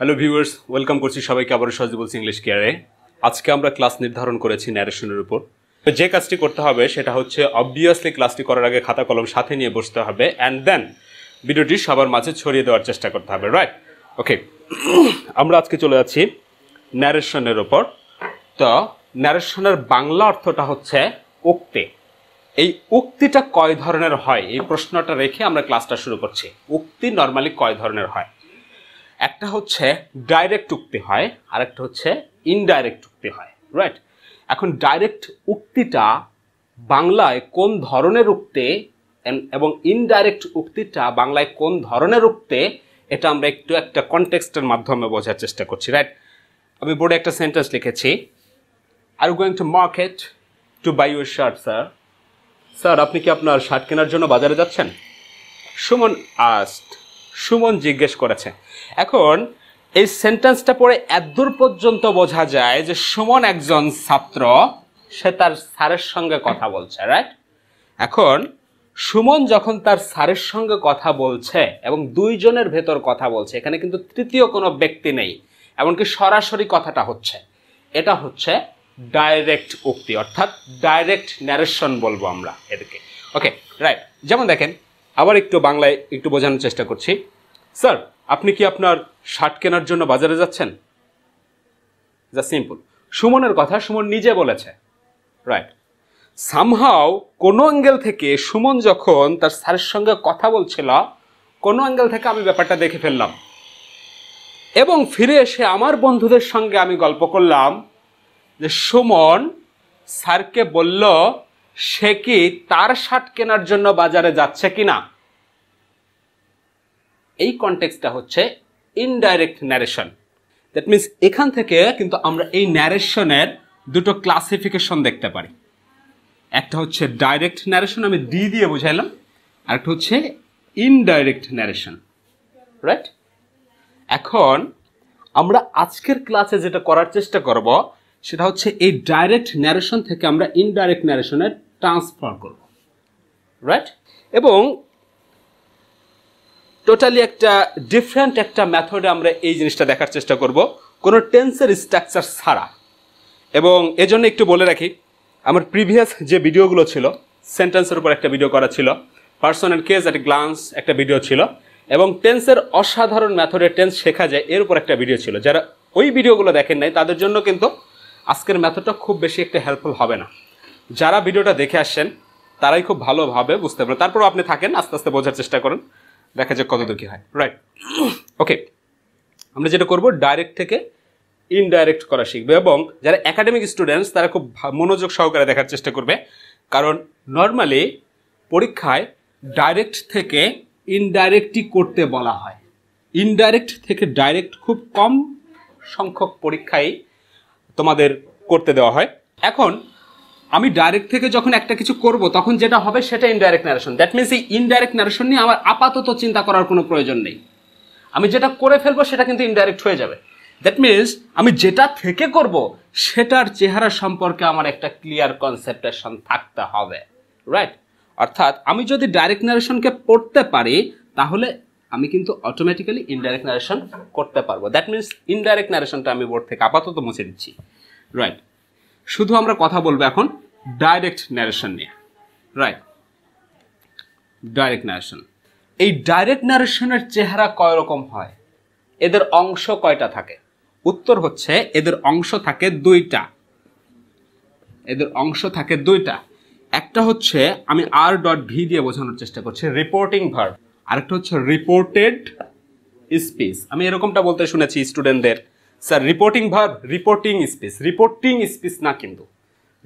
Hello viewers welcome করছি সবাইকে আবারও সহজে বলছি ইংলিশ কেয়ারে আজকে আমরা ক্লাস নির্ধারণ করেছি ন্যারেশনের উপর তো যে কাজটি করতে হবে সেটা হচ্ছে অবভিয়াসলি ক্লাসটি করার আগে খাতা কলম সাথে নিয়ে বসতে হবে অ্যান্ড দেন ভিডিওটি সবার মাঝে ছড়িয়ে দেওয়ার চেষ্টা করতে হবে রাইট ওকে আমরা আজকে চলে যাচ্ছি ন্যারেশনের ওপর তো ন্যারেশনের বাংলা অর্থটা হচ্ছে উক্তি এই উক্তিটা কয় ধরনের হয় এই প্রশ্নটা রেখে আমরা ক্লাসটা শুরু করছি উক্তি নর্মালি কয় ধরনের হয় একটা হচ্ছে ডাইরেক্ট উক্তি হয় আর একটা হচ্ছে ইনডাইরেক্ট উক্তি হয় রাইট এখন ডাইরেক্ট উক্তিটা বাংলায় কোন ধরনের উক্তি এবং ইনডাইরেক্ট উক্তিটা বাংলায় কোন ধরনের উক্তি এটা আমরা একটু একটা কনটেক্সটের মাধ্যমে বোঝার চেষ্টা করছি রাইট আমি বোর্ডে একটা সেন্টেন্স লিখেছি are going to market to buy your shirt sir sir আপনি কি আপনার শার্ট কেনার জন্য বাজারে যাচ্ছেন সুমন আস্ট সুমন জিজ্ঞেস করেছে এখন এই সেন্টেন্সটা পড়ে এতদূর পর্যন্ত বোঝা যায় যে সুমন একজন ছাত্র সে তার স্যারের সঙ্গে কথা বলছে রাইট এখন সুমন যখন তার স্যারের সঙ্গে কথা বলছে এবং দুইজনের ভেতর কথা বলছে এখানে কিন্তু তৃতীয় কোনো ব্যক্তি নেই এমনকি সরাসরি কথাটা হচ্ছে এটা হচ্ছে ডাইরেক্ট উক্তি অর্থাৎ ডাইরেক্ট ন্যারেশন বলবো আমরা এদিকে ওকে রাইট যেমন দেখেন আবার একটু বাংলায় একটু বোঝানোর চেষ্টা করছি স্যার আপনি কি আপনার শার্ট কেনার জন্য বাজারে যাচ্ছেন যা সিম্পল সুমনের কথা সুমন নিজে বলেছে রাইট সামহাও কোনো অ্যাঙ্গেল থেকে সুমন যখন তার স্যারের সঙ্গে কথা বলছিল কোনো অ্যাঙ্গেল থেকে আমি ব্যাপারটা দেখে ফেললাম এবং ফিরে এসে আমার বন্ধুদের সঙ্গে আমি গল্প করলাম যে সুমন স্যারকে বলল সে কি তার শার্ট কেনার জন্য বাজারে যাচ্ছে কিনা এই কন্টেক্সটা হচ্ছে ইনডাইরেক্ট ন্যারেশন দ্যাট মিন্স এখান থেকে কিন্তু আমরা এই ন্যারেশনের দুটো ক্লাসিফিকেশন দেখতে পারি একটা হচ্ছে ডাইরেক্ট ন্যারেশন আমি ডি দিয়ে আর আরেকটা হচ্ছে ইনডাইরেক্ট ন্যারেশন রাইট এখন আমরা আজকের ক্লাসে যেটা করার চেষ্টা করব সেটা হচ্ছে এই ডাইরেক্ট ন্যারেশন থেকে আমরা ইনডাইরেক্ট ন্যারেশনের ট্রান্সফার করব রাইট এবং টোটালি একটা ডিফারেন্ট একটা মেথডে আমরা এই জিনিসটা দেখার চেষ্টা করব কোনো টেন্সের স্ট্রাকচার ছাড়া এবং এজন্য একটু বলে রাখি আমার প্রিভিয়াস যে ভিডিওগুলো ছিল সেন্টেন্সের উপর একটা ভিডিও করা ছিল পার্সোনাল কেস অ্যাট গ্লান্স একটা ভিডিও ছিল এবং টেন্সের অসাধারণ মেথডে টেন্স শেখা যায় এর উপর একটা ভিডিও ছিল যারা ওই ভিডিওগুলো দেখেন নাই তাদের জন্য কিন্তু আজকের মেথডটা খুব বেশি একটা হেল্পফুল হবে না যারা ভিডিওটা দেখে আসছেন তারাই খুব ভালোভাবে বুঝতে পারে তারপর আপনি থাকেন আস্তে আস্তে বোঝার চেষ্টা করেন দেখা যাক কতদূর কী হয় রাইট ওকে আমরা যেটা করব ডাইরেক্ট থেকে ইনডাইরেক্ট করা শিখবে এবং যারা একাডেমিক স্টুডেন্টস তারা খুব মনোযোগ সহকারে দেখার চেষ্টা করবে কারণ নর্মালি পরীক্ষায় ডাইরেক্ট থেকে ইনডাইরেক্টই করতে বলা হয় ইনডাইরেক্ট থেকে ডাইরেক্ট খুব কম সংখ্যক পরীক্ষায় তোমাদের করতে দেওয়া হয় এখন আমি ডাইরেক্ট থেকে যখন একটা কিছু করব তখন যেটা হবে সেটা ইনডাইরেক্ট ন্যারেশন দ্যাট মিনস এই ইনডাইরেক্ট ন্যারেশন নিয়ে আমার আপাতত চিন্তা করার কোনো প্রয়োজন নেই আমি যেটা করে ফেলবো সেটা কিন্তু ইনডাইরেক্ট হয়ে যাবে দ্যাট মিনস আমি যেটা থেকে করব সেটার চেহারা সম্পর্কে আমার একটা ক্লিয়ার কনসেপ্টেশন থাকতে হবে রাইট অর্থাৎ আমি যদি ডাইরেক্ট ন্যারেশনকে পড়তে পারি তাহলে আমি কিন্তু অটোমেটিক্যালি ইনডাইরেক্ট ন্যারেশন করতে পারবো দ্যাট মিনস ইনডাইরেক্ট ন্যারেশনটা আমি বোর্ড থেকে আপাতত মুছে দিচ্ছি রাইট শুধু আমরা কথা বলবো এখন ডাইরেক্ট ন্যারেশন নিয়ে রাইট ডাইরেক্ট ন্যারেশন এই ডাইরেক্ট ন্যারেশনের চেহারা কয় রকম হয় এদের অংশ কয়টা থাকে উত্তর হচ্ছে এদের অংশ থাকে দুইটা এদের অংশ থাকে দুইটা একটা হচ্ছে আমি আর ডট ভি দিয়ে বোঝানোর চেষ্টা করছি রিপোর্টিং ভার্ব আরেকটা হচ্ছে রিপোর্টেড স্পিচ আমি এরকমটা বলতে শুনেছি স্টুডেন্টদের sir reporting verb reporting speech reporting speech না কিন্তু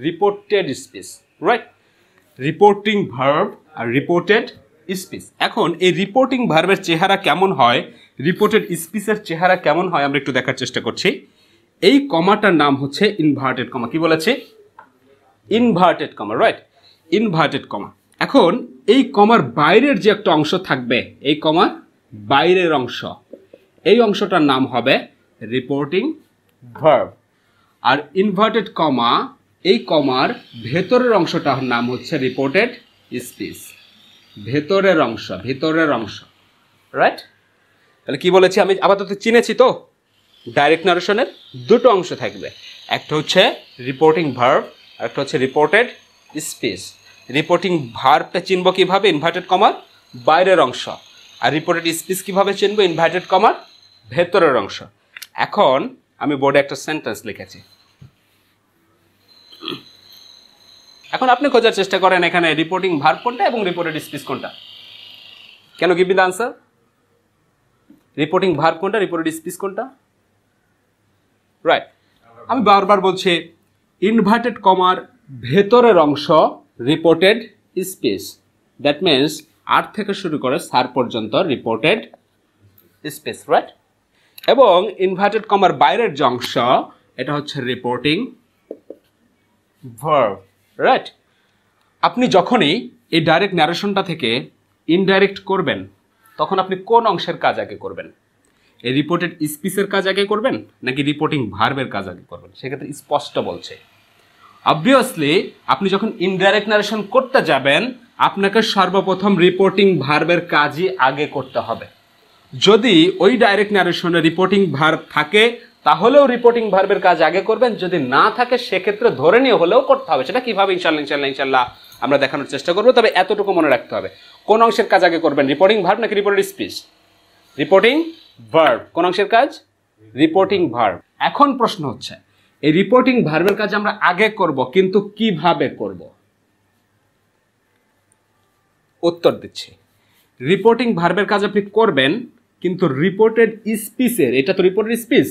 reported speech right reporting verb আর রিপোর্টেড স্পিচ এখন এই রিপোর্টিং ভার্বের চেহারা কেমন হয় রিপোর্টেড স্পিচের চেহারা কেমন হয় আমরা একটু দেখার চেষ্টা করছি এই কমাটার নাম হচ্ছে ইনভার্টেড কমা কি বলেছে inverted comma right inverted comma এখন এই কমার বাইরের যে একটা অংশ থাকবে এই কমার বাইরের অংশ এই অংশটার নাম হবে রিপোর্টিং ভার্ব আর ইনভার্টেড কমা এই কমার ভেতরের অংশটার নাম হচ্ছে রিপোর্টেড স্পিচ ভেতরের অংশ ভেতরের অংশ রাইট তাহলে কি বলেছি আমি আপাতত চিনেছি তো ডাইরেক্ট নারেশনের দুটো অংশ থাকবে একটা হচ্ছে রিপোর্টিং ভার্ব আর একটা হচ্ছে রিপোর্টেড স্পিচ রিপোর্টিং ভার্বটা চিনব কীভাবে ইনভার্টেড কমার বাইরের অংশ আর রিপোর্টেড স্পিচ কীভাবে চিনব ইনভার্টেড কমার ভেতরের অংশ এখন আমি বোর্ডে একটা সেন্টেন্স লিখেছি এখন আপনি খোঁজার চেষ্টা করেন এখানে রিপোর্টিং ভার কোনটা এবং রিপোর্টেড স্পিচ কোনটা can give me the answer reporting verb কোনটা রিপোর্টেড স্পিচ কোনটা রাইট আমি বারবার বলছি ইনভার্টেড কমার ভেতরের অংশ রিপোর্টেড স্পিচ দ্যাট মিন্স আট থেকে শুরু করে সার পর্যন্ত রিপোর্টেড স্পেস রাইট এবং ইনভার্টেড কমার বাইরের যে অংশ এটা হচ্ছে রিপোর্টিং ভার্ব রাইট আপনি যখনই এই ডাইরেক্ট ন্যারেশনটা থেকে ইনডাইরেক্ট করবেন তখন আপনি কোন অংশের কাজ আগে করবেন এই রিপোর্টেড স্পিচের কাজ আগে করবেন নাকি রিপোর্টিং ভার্বের কাজ আগে করবেন সেক্ষেত্রে স্পষ্ট বলছে অবভিয়াসলি আপনি যখন ইনডাইরেক্ট ন্যারেশন করতে যাবেন আপনাকে সর্বপ্রথম রিপোর্টিং ভার্বের কাজই আগে করতে হবে যদি ওই ডাইরেক্ট ন্যারেশনে রিপোর্টিং ভার থাকে তাহলেও রিপোর্টিং ভার্বের কাজ আগে করবেন যদি না থাকে সেক্ষেত্রে ধরে নিয়ে হলেও করতে হবে সেটা কীভাবে ইনশাল্লাহ ইনশাল্লাহ ইনশাল্লাহ আমরা দেখানোর চেষ্টা করবো তবে এতটুকু মনে রাখতে হবে কোন অংশের কাজ আগে করবেন রিপোর্টিং ভার্ব নাকি রিপোর্টেড স্পিচ রিপোর্টিং ভার্ব কোন অংশের কাজ রিপোর্টিং ভার্ব এখন প্রশ্ন হচ্ছে এই রিপোর্টিং ভার্বের কাজ আমরা আগে করব কিন্তু কিভাবে করব উত্তর দিচ্ছি রিপোর্টিং ভার্বের কাজ আপনি করবেন কিন্তু রিপোর্টেড স্পিসের এটা তো রিপোর্টেড স্পিস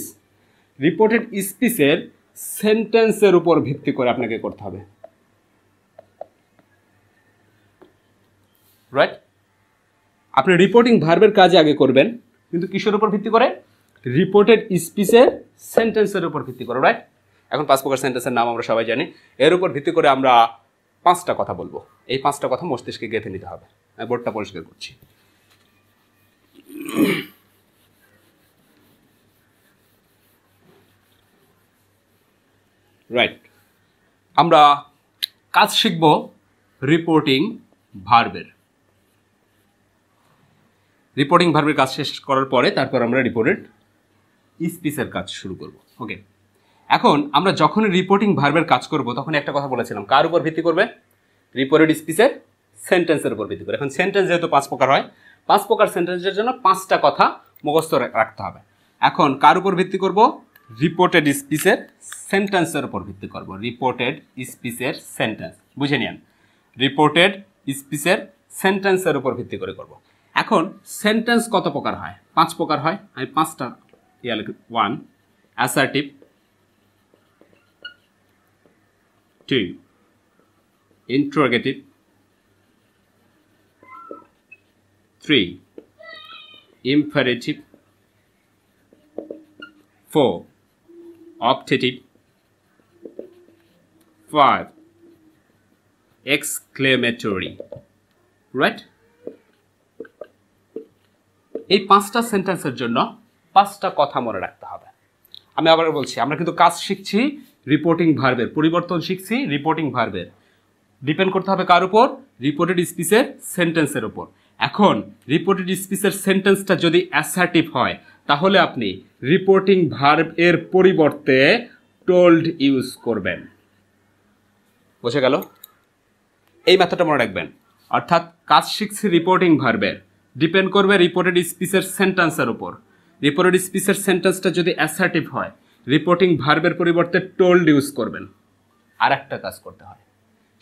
রিপোর্টেড স্পিসের সেন্টেন্সের উপর ভিত্তি করে আপনাকে করতে হবে রাইট আপনি রিপোর্টিং ভার্বের কাজে আগে করবেন কিন্তু কিসের উপর ভিত্তি করে রিপোর্টেড স্পিসের সেন্টেন্সের উপর ভিত্তি করে রাইট এখন পাঁচ প্রকার সেন্টেন্সের নাম আমরা সবাই জানি এর উপর ভিত্তি করে আমরা পাঁচটা কথা বলবো এই পাঁচটা কথা মস্তিষ্কে গেঁথে নিতে হবে আমি বোর্ডটা পরিষ্কার করছি রাইট আমরা কাজ শিখব রিপোর্টিং ভার্বের রিপোর্টিং ভার্বের কাজ শেষ করার পরে তারপর আমরা রিপোর্টেড স্পিচের কাজ শুরু করব ওকে এখন আমরা যখন রিপোর্টিং ভার্বের কাজ করব তখন একটা কথা বলেছিলাম কার উপর ভিত্তি করবে রিপোর্টেড স্পিচের সেন্টেন্সের উপর ভিত্তি করে এখন সেন্টেন্স যেহেতু পাঁচ প্রকার হয় পাঁচ প্রকার সেন্টেন্সের জন্য পাঁচটা কথা মুখস্থ রাখতে হবে এখন কার উপর ভিত্তি করব রিপোর্টেড স্পিচের সেন্টেন্সের উপর ভিত্তি করব রিপোর্টেড স্পিচের সেন্টেন্স বুঝে নিন রিপোর্টেড স্পিচের সেন্টেন্সের উপর ভিত্তি করে করব এখন সেন্টেন্স কত প্রকার হয় পাঁচ প্রকার হয় আমি পাঁচটা ইয়া one assertive two interrogative 3. Imperative 4. Optative 5. Exclamatory right? এই পাঁচটা সেন্টেন্সের জন্য পাঁচটা কথা মনে রাখতে হবে আমি আবার বলছি আমরা কিন্তু কাজ শিখছি রিপোর্টিং ভার্বের পরিবর্তন শিখছি রিপোর্টিং ভার্বের ডিপেন্ড করতে হবে কার উপর রিপোর্টেড স্পিচের সেন্টেন্সের উপর এখন রিপোর্টেড স্পিচের সেন্টেন্সটা যদি অ্যাসার্টিভ হয় তাহলে আপনি রিপোর্টিং ভার্ব এর পরিবর্তে টোল্ড ইউজ করবেন বুঝে গেল এই মাথাটা মনে রাখবেন অর্থাৎ কাজ শিখছি রিপোর্টিং ভার্বের ডিপেন্ড করবে রিপোর্টেড স্পিচের সেন্টেন্সের উপর রিপোর্টেড স্পিচের সেন্টেন্সটা যদি অ্যাসার্টিভ হয় রিপোর্টিং ভার্বের পরিবর্তে টোল্ড ইউজ করবেন আর একটা কাজ করতে হয়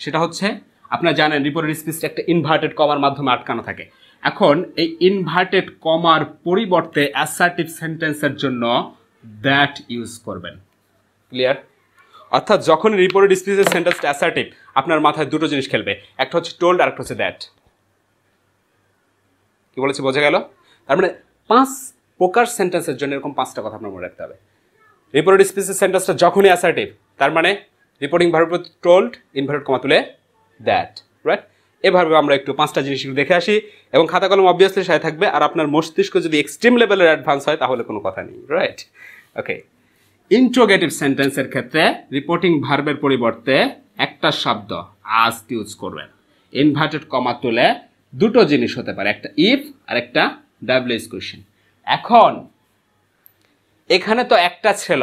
সেটা হচ্ছে আপনারা জানেন রিপোর্টের স্পিচটা একটা ইনভার্টেড কমার মাধ্যমে আটকানো থাকে এখন এই ইনভার্টেড কমার পরিবর্তে অ্যাসার্টিভ সেন্টেন্সের জন্য দ্যাট ইউজ করবেন ক্লিয়ার অর্থাৎ যখন রিপোর্টেড স্পিচের সেন্টেন্সটা অ্যাসার্টিভ আপনার মাথায় দুটো জিনিস খেলবে একটা হচ্ছে টোল্ড আর একটা হচ্ছে দ্যাট কি বলেছি বোঝা গেল তার মানে পাঁচ প্রকার সেন্টেন্সের জন্য এরকম পাঁচটা কথা আপনার মনে রাখতে হবে রিপোর্টেড স্পিচের সেন্টেন্সটা যখনই অ্যাসার্টিভ তার মানে reporting verb told inverted comma তুলে দ্যাট রাইট এভাবে আমরা একটু পাঁচটা জিনিস দেখে আসি এবং খাতা কলম অবভিয়াসলি সাথে থাকবে আর আপনার মস্তিষ্ক যদি এক্সট্রিম লেভেলের অ্যাডভান্স হয় তাহলে কোনো কথা নেই রাইট ওকে ইন্ট্রোগেটিভ সেন্টেন্সের ক্ষেত্রে রিপোর্টিং ভার্বের পরিবর্তে একটা শব্দ আজ ইউজ করবেন ইনভার্টেড কমা তুলে দুটো জিনিস হতে পারে একটা ইফ আর একটা ডাব্লিউএস কোয়েশন এখন এখানে তো একটা ছিল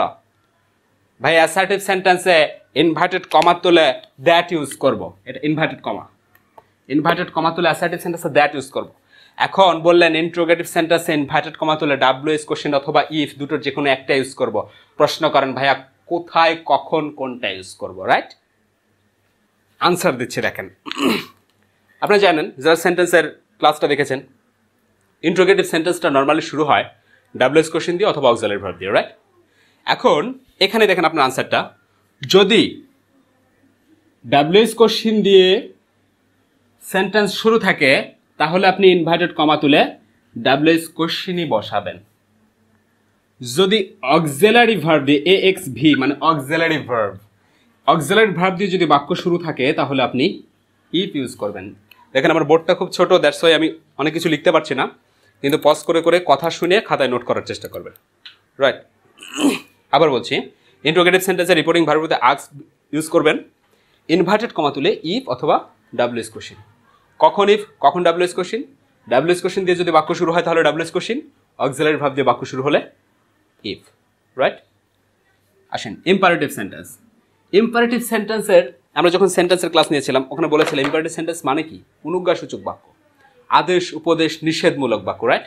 ভাই অ্যাসার্টিভ সেন্টেন্সে ইনভার্টেড কমা তুলে দ্যাট ইউজ করব এটা ইনভার্টেড কমা ইনভার্টেড কমা তুলে অ্যাসার্টিভ সেন্টেন্সে দ্যাট ইউজ করব এখন বললেন ইন্ট্রোগেটিভ সেন্টেন্সে ইনভার্টেড কমা তুলে ডাব্লিউ এস কোশ্চেন অথবা ইফ দুটোর যে কোনো একটা ইউজ করব প্রশ্ন করেন ভাইয়া কোথায় কখন কোনটা ইউজ করব রাইট আনসার দিচ্ছি দেখেন আপনি জানেন যারা সেন্টেন্সের ক্লাসটা দেখেছেন ইন্ট্রোগেটিভ সেন্টেন্সটা নর্মালি শুরু হয় এস কোশ্চেন দিয়ে অথবা অক্সালের ভার দিয়ে রাইট এখন এখানে দেখেন আপনার আনসারটা যদি ডাব্লিউএস কোশ্চিন দিয়ে সেন্টেন্স শুরু থাকে তাহলে আপনি ইনভার্টেড কমা তুলে ডাব্লিউএস কোশ্চিনই বসাবেন যদি অক্সেলারি ভার্ব দিয়ে এ এক্স ভি মানে অক্সেলারি ভার্ব অক্সেলারি ভার্ব দিয়ে যদি বাক্য শুরু থাকে তাহলে আপনি ইপ ইউজ করবেন দেখেন আমার বোর্ডটা খুব ছোট দ্যাটস ওয়াই আমি অনেক কিছু লিখতে পারছি না কিন্তু পজ করে করে কথা শুনে খাতায় নোট করার চেষ্টা করবেন রাইট আবার বলছি ইন্ট্রোগেটিভ সেন্টেন্সের রিপোর্টিং ভার্বতে আক্স ইউজ করবেন ইনভার্টেড কমা তুলে ইফ অথবা ডাব্লিউএস কোশ্চিন কখন ইফ কখন ডাব্লিউএস কোশ্চিন ডাব্লিউএস কোশ্চিন দিয়ে যদি বাক্য শুরু হয় তাহলে ডাব্লিউএস কোশ্চিন অক্সিলারি ভাব দিয়ে বাক্য শুরু হলে ইফ রাইট আসেন ইম্পারেটিভ সেন্টেন্স ইম্পারেটিভ সেন্টেন্সের আমরা যখন সেন্টেন্সের ক্লাস নিয়েছিলাম ওখানে বলেছিলাম ইম্পারেটিভ সেন্টেন্স মানে কি অনুজ্ঞাসূচক বাক্য আদেশ উপদেশ নিষেধমূলক বাক্য রাইট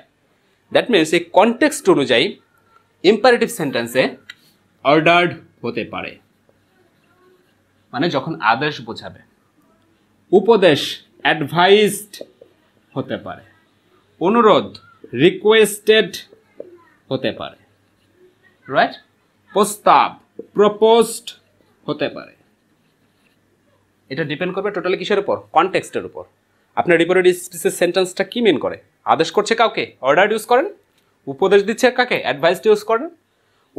দ্যাট মিনস এই কনটেক্সট অনুযায়ী ইম্পারেটিভ সেন্টেন্সে অর্ডার্ড হতে পারে মানে যখন আদেশ বোঝাবে উপদেশ অ্যাডভাইসড হতে পারে অনুরোধ রিকোয়েস্টেড হতে পারে রাইট প্রস্তাব প্রপোজড হতে পারে এটা ডিপেন্ড করবে টোটালি কিসের উপর কনটেক্সটের উপর আপনার রিপোর্টেড স্পিচের সেন্টেন্সটা কী মিন করে আদেশ করছে কাউকে অর্ডার ইউজ করেন উপদেশ দিচ্ছে কাকে অ্যাডভাইস ইউজ করেন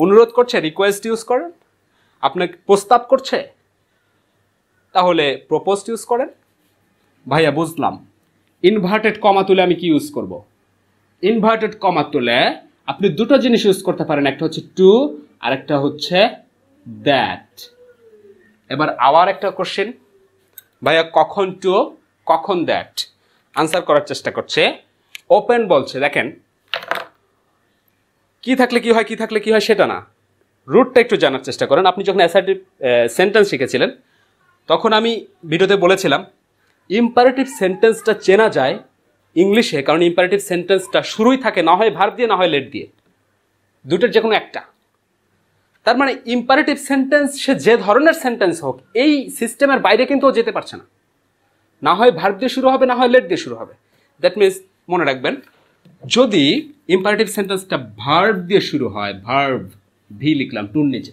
অনুরোধ করছে রিকোয়েস্ট ইউজ করেন আপনাকে প্রস্তাব করছে তাহলে প্রপোজ ইউজ করেন ভাইয়া বুঝলাম ইনভার্টেড কমা তুলে আমি কি ইউজ করব ইনভার্টেড কমা তুলে আপনি দুটো জিনিস ইউজ করতে পারেন একটা হচ্ছে টু আর একটা হচ্ছে দ্যাট এবার আবার একটা কোশ্চেন ভাইয়া কখন টু কখন দ্যাট আনসার করার চেষ্টা করছে ওপেন বলছে দেখেন কি থাকলে কি হয় কি থাকলে কি হয় সেটা না রুটটা একটু জানার চেষ্টা করেন আপনি যখন অ্যাসার্টিভ সেন্টেন্স শিখেছিলেন তখন আমি ভিডিওতে বলেছিলাম ইম্পারেটিভ সেন্টেন্সটা চেনা যায় ইংলিশে কারণ ইম্পারেটিভ সেন্টেন্সটা শুরুই থাকে না হয় ভার দিয়ে না হয় লেট দিয়ে দুটোর যে কোনো একটা তার মানে ইম্পারেটিভ সেন্টেন্স সে যে ধরনের সেন্টেন্স হোক এই সিস্টেমের বাইরে কিন্তু ও যেতে পারছে না না হয় ভার দিয়ে শুরু হবে না হয় লেট দিয়ে শুরু হবে দ্যাট মিনস মনে রাখবেন যদি ইম্পারেটিভ সেন্টেন্সটা ভার্ভ দিয়ে শুরু হয় ভার্ভ ভি লিখলাম টুর নিচে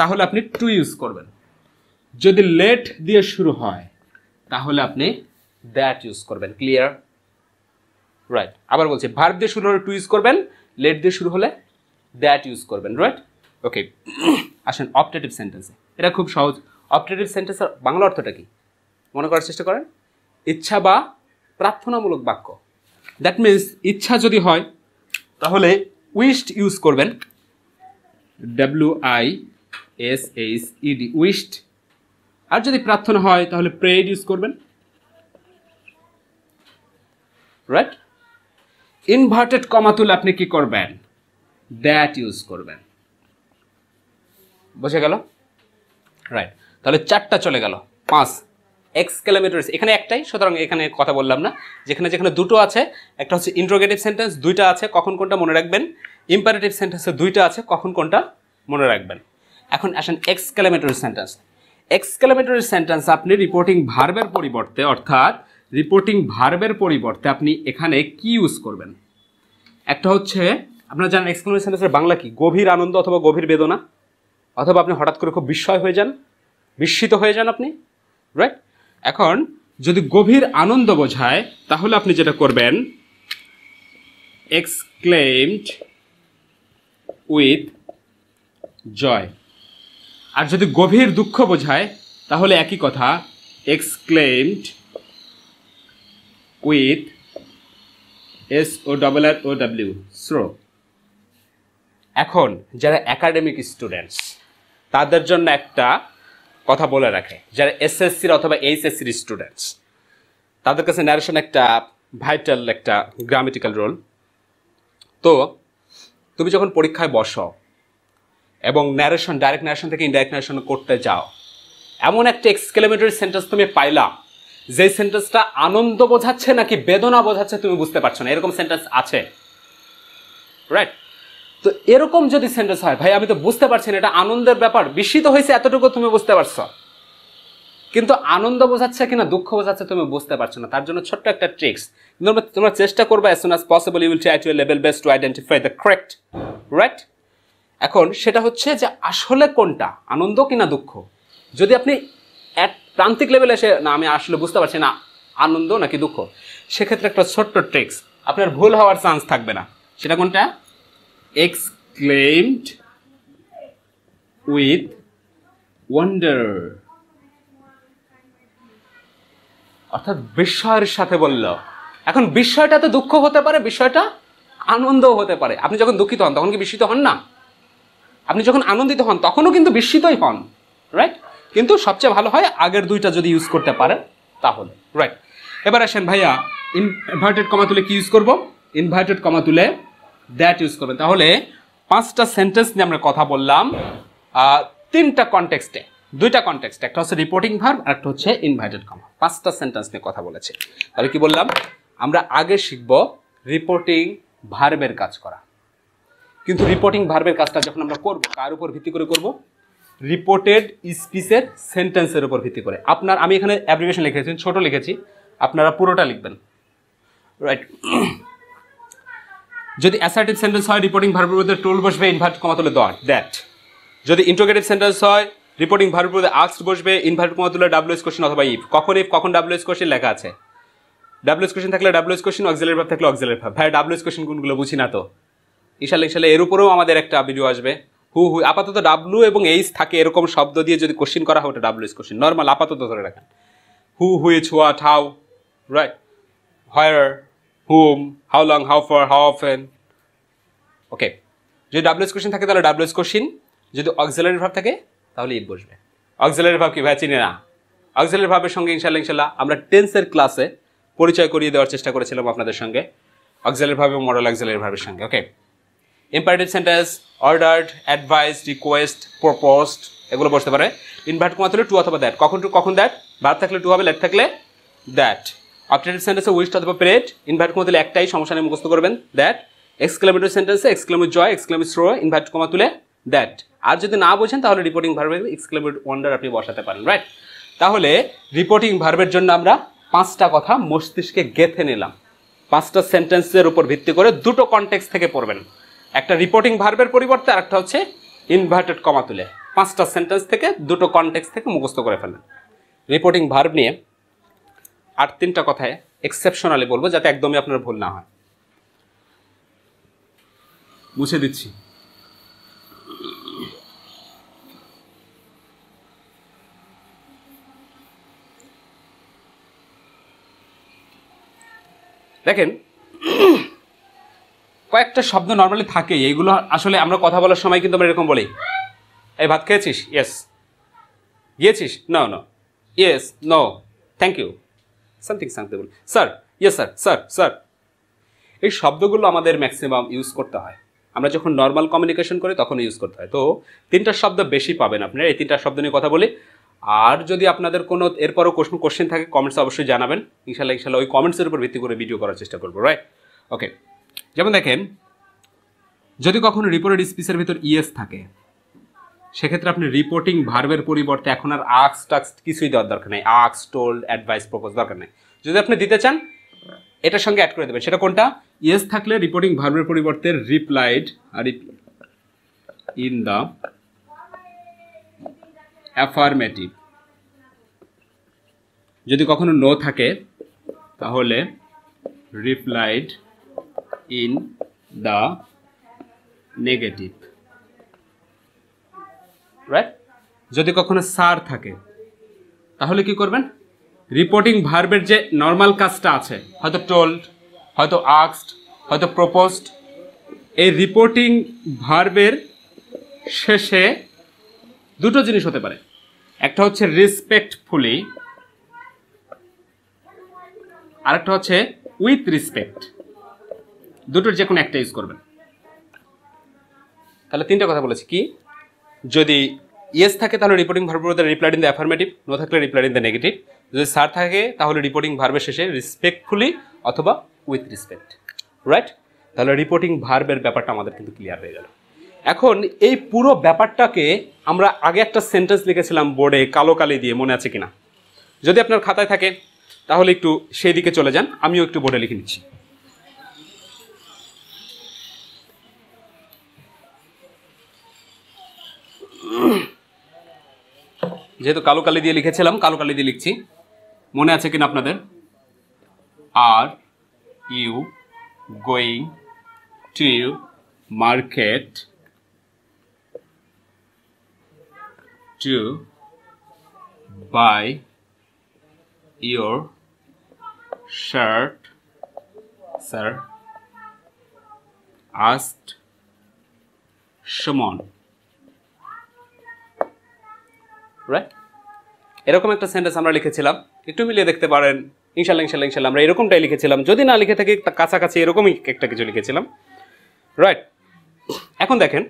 তাহলে আপনি টু ইউজ করবেন যদি লেট দিয়ে শুরু হয় তাহলে আপনি দ্যাট ইউজ করবেন ক্লিয়ার রাইট আবার বলছি ভার্ভ দিয়ে শুরু হলে টু ইউজ করবেন লেট দিয়ে শুরু হলে দ্যাট ইউজ করবেন রাইট ওকে আসেন অপটেটিভ সেন্টেন্সে এটা খুব সহজ অপটেটিভ সেন্টেন্সের বাংলা অর্থটা কি মনে করার চেষ্টা করেন ইচ্ছা বা প্রার্থনামূলক বাক্য দ্যাট মিন্স ইচ্ছা যদি হয় তাহলে উইস্ট ইউজ করবেন W I S H E D wished আর যদি প্রার্থনা হয় তাহলে প্রেড ইউজ করবেন রাইট ইনভার্টেড কমাতুল আপনি কি করবেন দ্যাট ইউজ করবেন বুঝে গেল রাইট তাহলে চারটা চলে গেল পাঁচ এক্স কিলোমিটার এখানে একটাই সুতরাং এখানে কথা বললাম না যেখানে যেখানে দুটো আছে একটা হচ্ছে ইন্ট্রোগেটিভ সেন্টেন্স দুইটা আছে কখন কোনটা মনে রাখবেন ইম্পারেটিভ সেন্টেন্সে দুইটা আছে কখন কোনটা মনে রাখবেন এখন আসেন exclamatory sentence exclamatory sentence আপনি রিপোর্টিং ভার্বের পরিবর্তে অর্থাৎ রিপোর্টিং ভার্বের পরিবর্তে আপনি এখানে কি ইউজ করবেন একটা হচ্ছে আপনারা জানেন কিলোমিটার সেন্টেন্সের বাংলা কি গভীর আনন্দ অথবা গভীর বেদনা অথবা আপনি হঠাৎ করে খুব বিস্ময় হয়ে যান বিস্মিত হয়ে যান আপনি রাইট এখন যদি গভীর আনন্দ বোঝায় তাহলে আপনি যেটা করবেন এক্সক্লেমড উইথ জয় আর যদি গভীর দুঃখ বোঝায় তাহলে একই কথা exclaimed with S O double R O W sorrow এখন যারা একাডেমিক স্টুডেন্টস তাদের জন্য একটা কথা বলে রাখে যারা এসএসসির অথবা এইচএসসির স্টুডেন্টস তাদের কাছে ন্যারেশন একটা ভাইটাল একটা গ্রামেটিক্যাল রোল তো তুমি যখন পরীক্ষায় বসো এবং ন্যারেশন ডাইরেক্ট ন্যারেশন থেকে ইনডাইরেক্ট ন্যারেশন করতে যাও এমন একটা এক্সক্লেমেটরি সেন্টেন্স তুমি পাইলা যে সেন্টেন্সটা আনন্দ বোঝাচ্ছে নাকি বেদনা বোঝাচ্ছে তুমি বুঝতে পারছো না এরকম সেন্টেন্স আছে রাইট তো এরকম যদি সেন্টেন্স হয় ভাই আমি তো বুঝতে পারছি না এটা আনন্দের ব্যাপার বিস্মিত হয়েছে এতটুকু তুমি বুঝতে পারছো কিন্তু আনন্দ বোঝাচ্ছে কিনা দুঃখ বোঝাচ্ছে তুমি বুঝতে পারছো না তার জন্য ছোট্ট একটা ট্রিক্স তোমরা তোমরা চেষ্টা করবে as soon as possible you'll try to level best to identify the correct right এখন সেটা হচ্ছে যে আসলে কোনটা আনন্দ কিনা দুঃখ যদি আপনি এক প্রান্তিক লেভেলে এসে না আমি আসলে বুঝতে পারছি না আনন্দ নাকি দুঃখ সেক্ষেত্রে একটা ছোট্ট ট্রিক্স আপনার ভুল হওয়ার চান্স থাকবে না সেটা কোনটা exclaimed with wonder অর্থাৎ বিস্ময়ের সাথে বলল এখন বিষয়টা তো দুঃখ হতে পারে বিষয়টা আনন্দও হতে পারে আপনি যখন দুঃখিত হন তখন কি বিস্মিত হন না আপনি যখন আনন্দিত হন তখনও কিন্তু বিস্মিতই হন রাইট কিন্তু সবচেয়ে ভালো হয় আগের দুইটা যদি ইউজ করতে পারেন তাহলে রাইট এবার আসেন ভাইয়া ইনভার্টেড কমা তুলে কি ইউজ করবো ইনভার্টেড কমা তুলে দ্যাট ইউজ করবেন তাহলে পাঁচটা সেন্টেন্স নিয়ে আমরা কথা বললাম তিনটা কনটেক্সটে দুইটা কনটেক্সট একটা হচ্ছে রিপোর্টিং ভার আর একটা হচ্ছে ইনভাইটেড কম পাঁচটা সেন্টেন্স নিয়ে কথা বলেছে তাহলে কি বললাম আমরা আগে শিখব রিপোর্টিং ভার্বের কাজ করা কিন্তু রিপোর্টিং ভার্বের কাজটা যখন আমরা করব কার উপর ভিত্তি করে করব রিপোর্টেড স্পিচের সেন্টেন্সের উপর ভিত্তি করে আপনার আমি এখানে অ্যাপ্লিকেশন লিখেছি ছোট লিখেছি আপনারা পুরোটা লিখবেন রাইট যদি অ্যাসার্টিভ সেন্টেন্স হয় রিপোর্টিং ভার্বের মধ্যে টোল বসবে ইনভার্ট কমাতলে দট দ্যাট যদি ইন্টোগ্রেটিভ সেন্টেন্স হয় রিপোর্টিং ভার্বের মধ্যে আক্স বসবে ইনভার্ট কমাতলে এস কোশ্চেন অথবা ইফ কখন ইফ কখন এস কোশ্চেন লেখা আছে এস কোশ্চেন থাকলে এস কোশ্চেন অক্সিলারি ভাব থাকলে অক্সিলারি ভাব ভাই এস কোশ্চেন কোনগুলো বুঝি না তো ইশাল ইশালে এর উপরেও আমাদের একটা ভিডিও আসবে হু হু আপাতত ডাব্লু এবং এইচ থাকে এরকম শব্দ দিয়ে যদি কোশ্চেন করা হয় ওটা এস কোশ্চেন নর্মাল আপাতত ধরে রাখেন who whose which what right where whom, how long, how far, how often. Okay যদি ডাব্লিউএস কোশ্চেন থাকে তাহলে ডাব্লিউএস কোশ্চেন যদি অক্সিলারি ভাব থাকে তাহলে ইট বসবে অক্সিলারি ভাব কি ভাই চিনি না অক্সিলারি ভাবের সঙ্গে ইনশাল্লাহ ইনশাল্লাহ আমরা টেন্সের ক্লাসে পরিচয় করিয়ে দেওয়ার চেষ্টা করেছিলাম আপনাদের সঙ্গে অক্সিলারি ভাব এবং মডেল অক্সিলারি ভাবের সঙ্গে okay imperative sentence ordered advice request proposed এগুলো বসতে পারে ইনভার্ট কমা থাকলে টু অথবা দ্যাট কখন টু কখন দ্যাট ভার্ব থাকলে টু হবে লেট থাকলে দ্যাট অপটেটিভ সেন্টেন্সে উইস্ট অথবা প্রেড ইনভার্ট কমা তুলে একটাই সমস্যা নিয়ে মুখস্থ করবেন দ্যাট এক্সক্লামেটরি সেন্টেন্সে এক্সক্লেমেট জয় এক্সক্লেমেট শ্রো ইনভার্ট কমা তুলে দ্যাট আর যদি না বোঝেন তাহলে রিপোর্টিং ভার্বের এক্সক্লেমেট ওয়ান্ডার আপনি বসাতে পারেন রাইট তাহলে রিপোর্টিং ভার্বের জন্য আমরা পাঁচটা কথা মস্তিষ্কে গেথে নিলাম পাঁচটা সেন্টেন্সের উপর ভিত্তি করে দুটো কনটেক্স থেকে পড়বেন একটা রিপোর্টিং ভার্বের পরিবর্তে আরেকটা হচ্ছে ইনভার্টেড কমা তুলে পাঁচটা সেন্টেন্স থেকে দুটো কনটেক্স থেকে মুখস্থ করে ফেলেন রিপোর্টিং ভার্ব নিয়ে আর তিনটা কথায় এক্সেপশনালি বলবো যাতে একদমই আপনার ভুল না হয় মুছে দিচ্ছি দেখেন কয়েকটা শব্দ নর্মালি থাকে এইগুলো আসলে আমরা কথা বলার সময় কিন্তু আমরা এরকম বলি এই ভাত খেয়েছিস ইয়েস গিয়েছিস no no yes no thank you something something sir yes sir sir sir এই শব্দগুলো আমাদের ম্যাক্সিমাম ইউজ করতে হয় আমরা যখন নর্মাল কমিউনিকেশন করি তখন ইউজ করতে হয় তো তিনটা শব্দ বেশি পাবেন আপনারা এই তিনটা শব্দ নিয়ে কথা বলি আর যদি আপনাদের কোনো এরপরও কোশ্চেন কোশ্চেন থাকে কমেন্টস অবশ্যই জানাবেন ইনশাল্লাহ ইনশাল্লাহ ওই কমেন্টসের উপর ভিত্তি করে ভিডিও করার চেষ্টা করবো রাইট ওকে যেমন দেখেন যদি কখনো রিপোর্টেড স্পিচের ভিতর ইএস থাকে সেক্ষেত্রে আপনি রিপোর্টিং ভার্বের পরিবর্তে এখন আর আক্স টাক্স কিছুই দেওয়ার দরকার নেই আক্স টোল্ড অ্যাডভাইস প্রপোজ দরকার নেই যদি আপনি দিতে চান এটার সঙ্গে অ্যাড করে দেবেন সেটা কোনটা ইয়েস থাকলে রিপোর্টিং ভার্বের পরিবর্তে রিপ্লাইড আর ইন দ্য অ্যাফার্মেটিভ যদি কখনো নো থাকে তাহলে replied in the negative right যদি কখনো সার থাকে তাহলে কি করবেন রিপোর্টিং ভার্বের যে নর্মাল কাজটা আছে হয়তো টোল্ড হয়তো আক্সড হয়তো প্রপোজড এই রিপোর্টিং ভার্বের শেষে দুটো জিনিস হতে পারে একটা হচ্ছে রেসপেক্টফুলি আরেকটা হচ্ছে উইথ রেসপেক্ট দুটোর যে কোনো একটা ইউজ করবেন তাহলে তিনটা কথা বলেছি কি যদি ইয়েস থাকে তাহলে রিপোর্টিং ভার্বের মধ্যে reply in the affirmative no থাকলে রিপ্লাই ইন দ্য নেগেটিভ যদি স্যার থাকে তাহলে রিপোর্টিং ভার্বের শেষে রেসপেক্টফুলি অথবা উইথ রেসপেক্ট রাইট তাহলে রিপোর্টিং ভার্বের ব্যাপারটা আমাদের কিন্তু ক্লিয়ার হয়ে গেল এখন এই পুরো ব্যাপারটাকে আমরা আগে একটা সেন্টেন্স লিখেছিলাম বোর্ডে কালো কালি দিয়ে মনে আছে কিনা যদি আপনার খাতায় থাকে তাহলে একটু সেই দিকে চলে যান আমিও একটু বোর্ডে লিখে নিচ্ছি যেহেতু কালো কালি দিয়ে লিখেছিলাম কালো কালি দিয়ে লিখছি মনে আছে কিনা আপনাদের are you going to market to buy your shirt sir asked Suman right এরকম একটা সেন্টেন্স আমরা লিখেছিলাম একটু মিলিয়ে দেখতে পারেন ইনশাল্লাহ ইনশাল্লাহ ইনশাল্লাহ আমরা এরকমটাই লিখেছিলাম যদি না লিখে থাকি কাছাকাছি এরকমই একটা কিছু লিখেছিলাম রাইট এখন দেখেন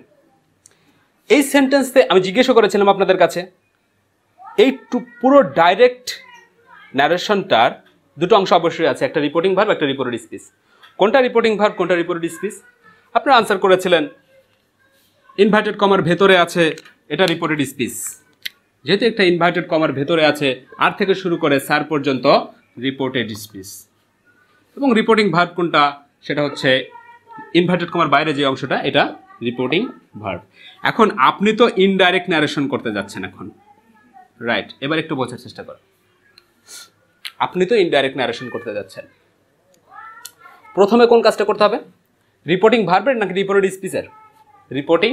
এই সেন্টেন্সে আমি জিজ্ঞাসা করেছিলাম আপনাদের কাছে এই টু পুরো ডাইরেক্ট ন্যারেশনটার দুটো অংশ অবশ্যই আছে একটা রিপোর্টিং ভার্ব একটা রিপোর্টেড স্পিচ কোনটা রিপোর্টিং ভার্ব কোনটা রিপোর্টেড স্পিচ আপনারা আনসার করেছিলেন ইনভার্টেড কমার ভেতরে আছে এটা রিপোর্টেড স্পিচ যেহেতু একটা ইনভার্টেড কমার ভেতরে আছে আর থেকে শুরু করে স্যার পর্যন্ত রিপোর্টেড স্পিস এবং রিপোর্টিং ভার্ব কোনটা সেটা হচ্ছে ইনভার্টেড কমার বাইরে যে অংশটা এটা রিপোর্টিং ভার্ব এখন আপনি তো ইনডাইরেক্ট ন্যারেশন করতে যাচ্ছেন এখন রাইট এবার একটু বোঝার চেষ্টা করো আপনি তো ইনডাইরেক্ট ন্যারেশন করতে যাচ্ছেন প্রথমে কোন কাজটা করতে হবে রিপোর্টিং ভার্বের নাকি রিপোর্টেড স্পিচের রিপোর্টিং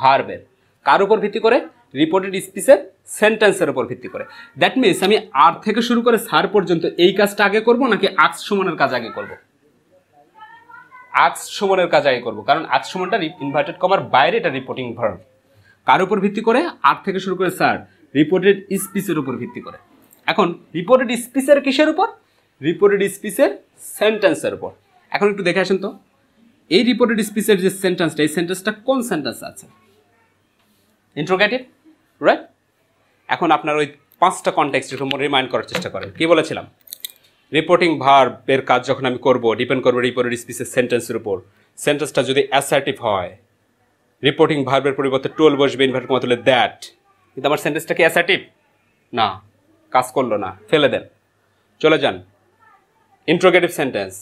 ভার্বের কার উপর ভিত্তি করে রিপোর্টেড স্পিচের সেন্টেন্সের উপর ভিত্তি করে দ্যাট মিনস আমি আর থেকে শুরু করে সার পর্যন্ত এই কাজটা আগে করব নাকি আক্স সমানের কাজ আগে করব আক্স সমানের কাজ আগে করব কারণ আক্স সমানটা ইনভার্টেড কমার বাইরে এটা রিপোর্টিং ভার্ব কার উপর ভিত্তি করে আর থেকে শুরু করে সার রিপোর্টেড স্পিচের উপর ভিত্তি করে এখন রিপোর্টেড স্পিচের কিসের উপর রিপোর্টেড স্পিচের সেন্টেন্সের উপর এখন একটু দেখে আসেন তো এই রিপোর্টেড স্পিচের যে সেন্টেন্সটা এই সেন্টেন্সটা কোন সেন্টেন্স আছে ইন্ট্রোগেটিভ রাইট এখন আপনার ওই পাঁচটা কনটেক্সট একটু রিমাইন্ড করার চেষ্টা করেন কী বলেছিলাম রিপোর্টিং ভার্বের কাজ যখন আমি করব ডিপেন্ড করবো রিপোর্টের স্পিসের সেন্টেন্সের উপর সেন্টেন্সটা যদি অ্যাসার্টিভ হয় রিপোর্টিং ভার্বের পরিবর্তে টোল বসবে ইনভার্ট কমা তুলে দ্যাট কিন্তু আমার সেন্টেন্সটা কি অ্যাসার্টিভ না কাজ করলো না ফেলে দেন চলে যান ইন্ট্রোগেটিভ সেন্টেন্স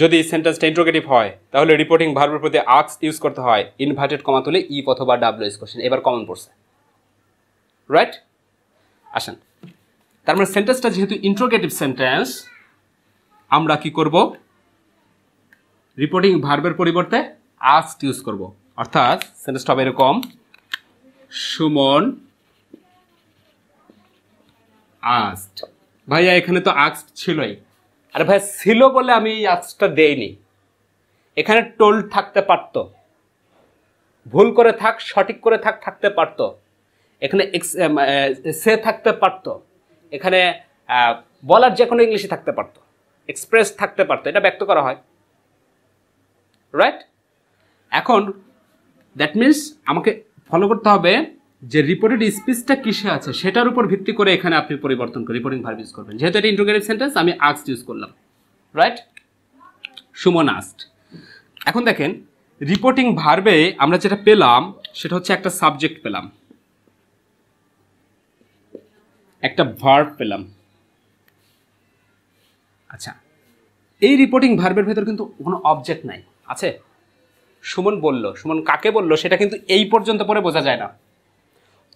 যদি সেন্টেন্সটা ইন্ট্রোগেটিভ হয় তাহলে রিপোর্টিং ভার্বের প্রতি আর্কস ইউজ করতে হয় ইনভার্টেড কমা তুলে ই অথবা ডাব্লিউ ইউজ করছেন এবার কমন পড়ছে রাইট আসেন তার মানে সেন্টেন্সটা যেহেতু ইন্ট্রোগেটিভ সেন্টেন্স আমরা কি করব রিপোর্টিং ভার্বের পরিবর্তে আস্ট ইউজ করব অর্থাৎ সেন্টেন্সটা হবে এরকম সুমন আস্ট ভাইয়া এখানে তো আস্ট ছিলই আরে ভাই ছিল বলে আমি এই আস্টটা দেইনি এখানে টোল থাকতে পারত ভুল করে থাক সঠিক করে থাক থাকতে পারতো এখানে সে থাকতে পারত এখানে বলার যে কোনো ইংলিশে থাকতে পারত এক্সপ্রেস থাকতে পারত এটা ব্যক্ত করা হয় রাইট এখন দ্যাট মিনস আমাকে ফলো করতে হবে যে রিপোর্টেড স্পিচটা কিসে আছে সেটার উপর ভিত্তি করে এখানে আপনি পরিবর্তন করে রিপোর্টিং ভার্ব ইউজ করবেন যেহেতু এটা ইন্টোগ্রেটিভ সেন্টেন্স আমি আর্টস ইউজ করলাম রাইট সুমন আস্ট এখন দেখেন রিপোর্টিং ভার্বে আমরা যেটা পেলাম সেটা হচ্ছে একটা সাবজেক্ট পেলাম একটা ভার্ব পেলাম আচ্ছা এই রিপোর্টিং ভার্বের ভেতর কিন্তু কোনো অবজেক্ট নাই আছে সুমন বলল সুমন কাকে বলল সেটা কিন্তু এই পর্যন্ত পরে বোঝা যায় না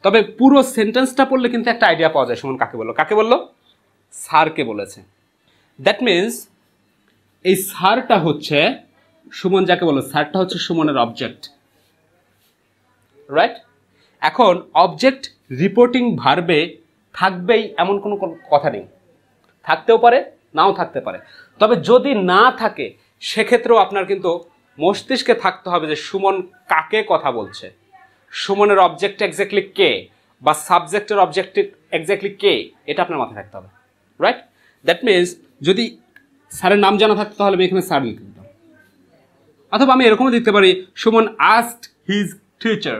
তবে পুরো সেন্টেন্সটা পড়লে কিন্তু একটা আইডিয়া পাওয়া যায় সুমন কাকে বললো কাকে বললো স্যারকে বলেছে দ্যাট মিন্স এই স্যারটা হচ্ছে সুমন যাকে বললো স্যারটা হচ্ছে সুমনের অবজেক্ট রাইট এখন অবজেক্ট রিপোর্টিং ভার্বে থাকবেই এমন কোনো কথা নেই থাকতেও পারে নাও থাকতে পারে তবে যদি না থাকে সেক্ষেত্রেও আপনার কিন্তু মস্তিষ্কে থাকতে হবে যে সুমন কাকে কথা বলছে সুমনের অবজেক্ট এক্স্যাক্টলি কে বা সাবজেক্টের অবজেক্ট এক্স্যাক্টলি কে এটা আপনার মাথায় থাকতে হবে রাইট দ্যাট মিনস যদি স্যারের নাম জানা থাকতো তাহলে আমি এখানে স্যার লিখে দিতাম অথবা আমি এরকমও দেখতে পারি Suman asked his teacher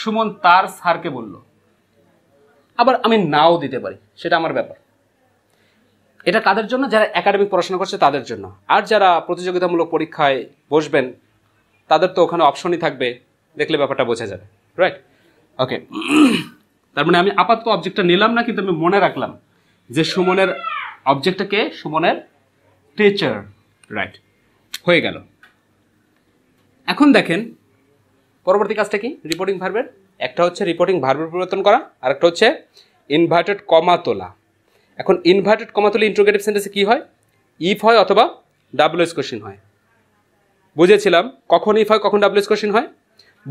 Suman তার স্যারকে বললো আবার আমি নাও দিতে পারি সেটা আমার ব্যাপার এটা কাদের জন্য যারা একাডেমিক পড়াশোনা করছে তাদের জন্য আর যারা প্রতিযোগিতামূলক পরীক্ষায় বসবেন তাদের তো ওখানে অপশনই থাকবে দেখলে ব্যাপারটা বোঝা যাবে রাইট ওকে তার মানে আমি আপাতত অবজেক্টটা নিলাম না কিন্তু আমি মনে রাখলাম যে সুমনের অবজেক্টটাকে সুমনের টিচার রাইট হয়ে গেল এখন দেখেন পরবর্তী কাজটা কি রিপোর্টিং ভার্বের একটা হচ্ছে রিপোর্টিং ভার্বের পরিবর্তন করা আর একটা হচ্ছে ইনভার্টেড কমা তোলা এখন ইনভার্টেড কমা তোলে ইন্ট্রোগেটিভ সেন্টেন্সে কী হয় ইফ হয় অথবা ডাব্লুএস কোশ্চিন হয় বুঝেছিলাম কখন ইফ হয় কখন ডাব্লুএস কোশ্চিন হয়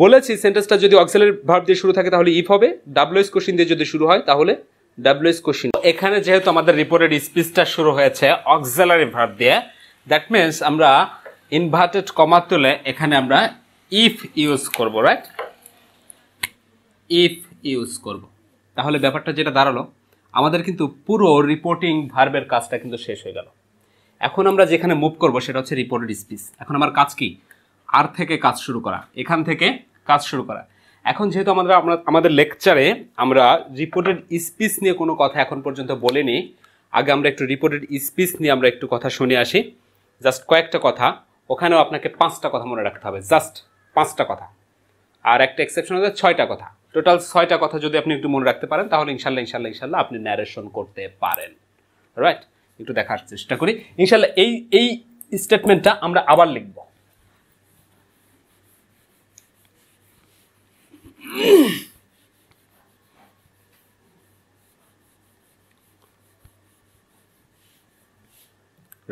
বলেছি সেন্টেন্সটা যদি অক্সেলের ভার্ব দিয়ে শুরু থাকে তাহলে ইফ হবে ডাব্লুএস কোশ্চিন দিয়ে যদি শুরু হয় তাহলে ডাব্লুএস কোশ্চিন এখানে যেহেতু আমাদের রিপোর্টের স্পিচটা শুরু হয়েছে অক্সেলারি ভার্ব দিয়ে দ্যাট মিন্স আমরা ইনভার্টেড কমা তোলে এখানে আমরা ইফ ইউজ করবো রাইট ইফ ইউজ করব। তাহলে ব্যাপারটা যেটা দাঁড়ালো আমাদের কিন্তু পুরো রিপোর্টিং ভার্বের কাজটা কিন্তু শেষ হয়ে গেল এখন আমরা যেখানে মুভ করব সেটা হচ্ছে রিপোর্টেড স্পিচ এখন আমার কাজ কি আর থেকে কাজ শুরু করা এখান থেকে কাজ শুরু করা এখন যেহেতু আমরা আমরা আমাদের লেকচারে আমরা রিপোর্টেড স্পিচ নিয়ে কোনো কথা এখন পর্যন্ত বলিনি আগে আমরা একটু রিপোর্টেড স্পিচ নিয়ে আমরা একটু কথা শুনে আসি জাস্ট কয়েকটা কথা ওখানেও আপনাকে পাঁচটা কথা মনে রাখতে হবে জাস্ট পাঁচটা কথা আর একটা এক্সেপশন হচ্ছে ছয়টা কথা টোটাল ছয়টা কথা যদি আপনি একটু মনে রাখতে পারেন তাহলে ইনশাল্লাহ ইনশাল্লাহ ইনশাল্লাহ আপনি ন্যারেশন করতে পারেন রাইট একটু দেখার চেষ্টা করি ইনশাল্লাহ এই এই স্টেটমেন্টটা আমরা আবার লিখব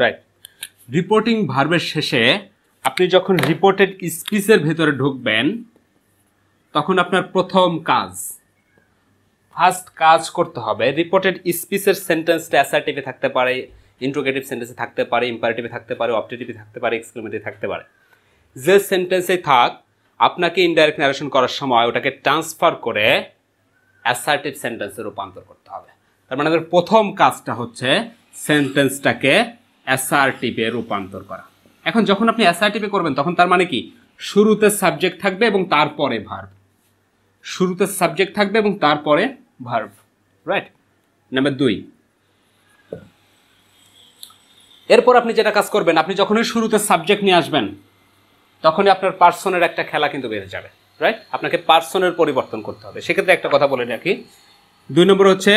রাইট রিপোর্টিং ভার্বের শেষে আপনি যখন রিপোর্টেড স্পিচের ভেতরে ঢুকবেন তখন আপনার প্রথম কাজ ফার্স্ট কাজ করতে হবে রিপোর্টেড স্পিচের সেন্টেন্সটা অ্যাসার্টিভে থাকতে পারে ইন্ট্রোগেটিভ সেন্টেন্সে থাকতে পারে ইম্পারেটিভে থাকতে পারে অপটেটিভে থাকতে পারে এক্সক্লেমেটিভে থাকতে পারে যে সেন্টেন্সে থাক আপনাকে ইনডাইরেক্ট ন্যারেশন করার সময় ওটাকে ট্রান্সফার করে অ্যাসার্টিভ সেন্টেন্সে রূপান্তর করতে হবে তার মানে আমাদের প্রথম কাজটা হচ্ছে সেন্টেন্সটাকে অ্যাসার্টিভে রূপান্তর করা এখন যখন আপনি অ্যাসার্টিভে করবেন তখন তার মানে কি শুরুতে সাবজেক্ট থাকবে এবং তারপরে ভার্ব শুরুতে সাবজেক্ট থাকবে এবং তারপরে ভার্ভ রাইট নাম্বার দুই এরপর আপনি যেটা কাজ করবেন আপনি যখনই শুরুতে সাবজেক্ট নিয়ে আসবেন তখনই আপনার পার্সনের একটা খেলা কিন্তু বেড়ে যাবে রাইট আপনাকে পার্সনের পরিবর্তন করতে হবে সেক্ষেত্রে একটা কথা বলে রাখি দুই নম্বর হচ্ছে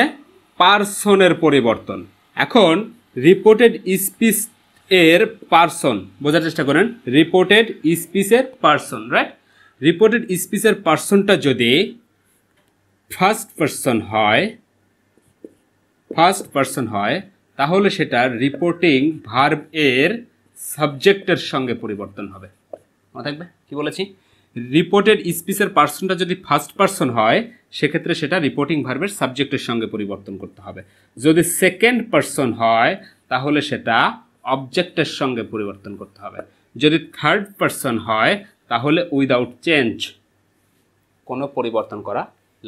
পার্সনের পরিবর্তন এখন রিপোর্টেড স্পিস এর পার্সন বোঝার চেষ্টা করেন রিপোর্টেড স্পিচের পার্সন রাইট রিপোর্টেড স্পিচের পার্সনটা যদি ফার্স্ট পার্সন হয় ফার্স্ট পার্সন হয় তাহলে সেটা রিপোর্টিং ভার্ব এর সাবজেক্টের সঙ্গে পরিবর্তন হবে মনে থাকবে কি বলেছি রিপোর্টেড স্পিচের পার্সনটা যদি ফার্স্ট পার্সন হয় সেক্ষেত্রে সেটা রিপোর্টিং ভার্বের সাবজেক্টের সঙ্গে পরিবর্তন করতে হবে যদি সেকেন্ড পার্সন হয় তাহলে সেটা অবজেক্টের সঙ্গে পরিবর্তন করতে হবে যদি থার্ড পার্সন হয় তাহলে উইদাউট চেঞ্জ কোনো পরিবর্তন করা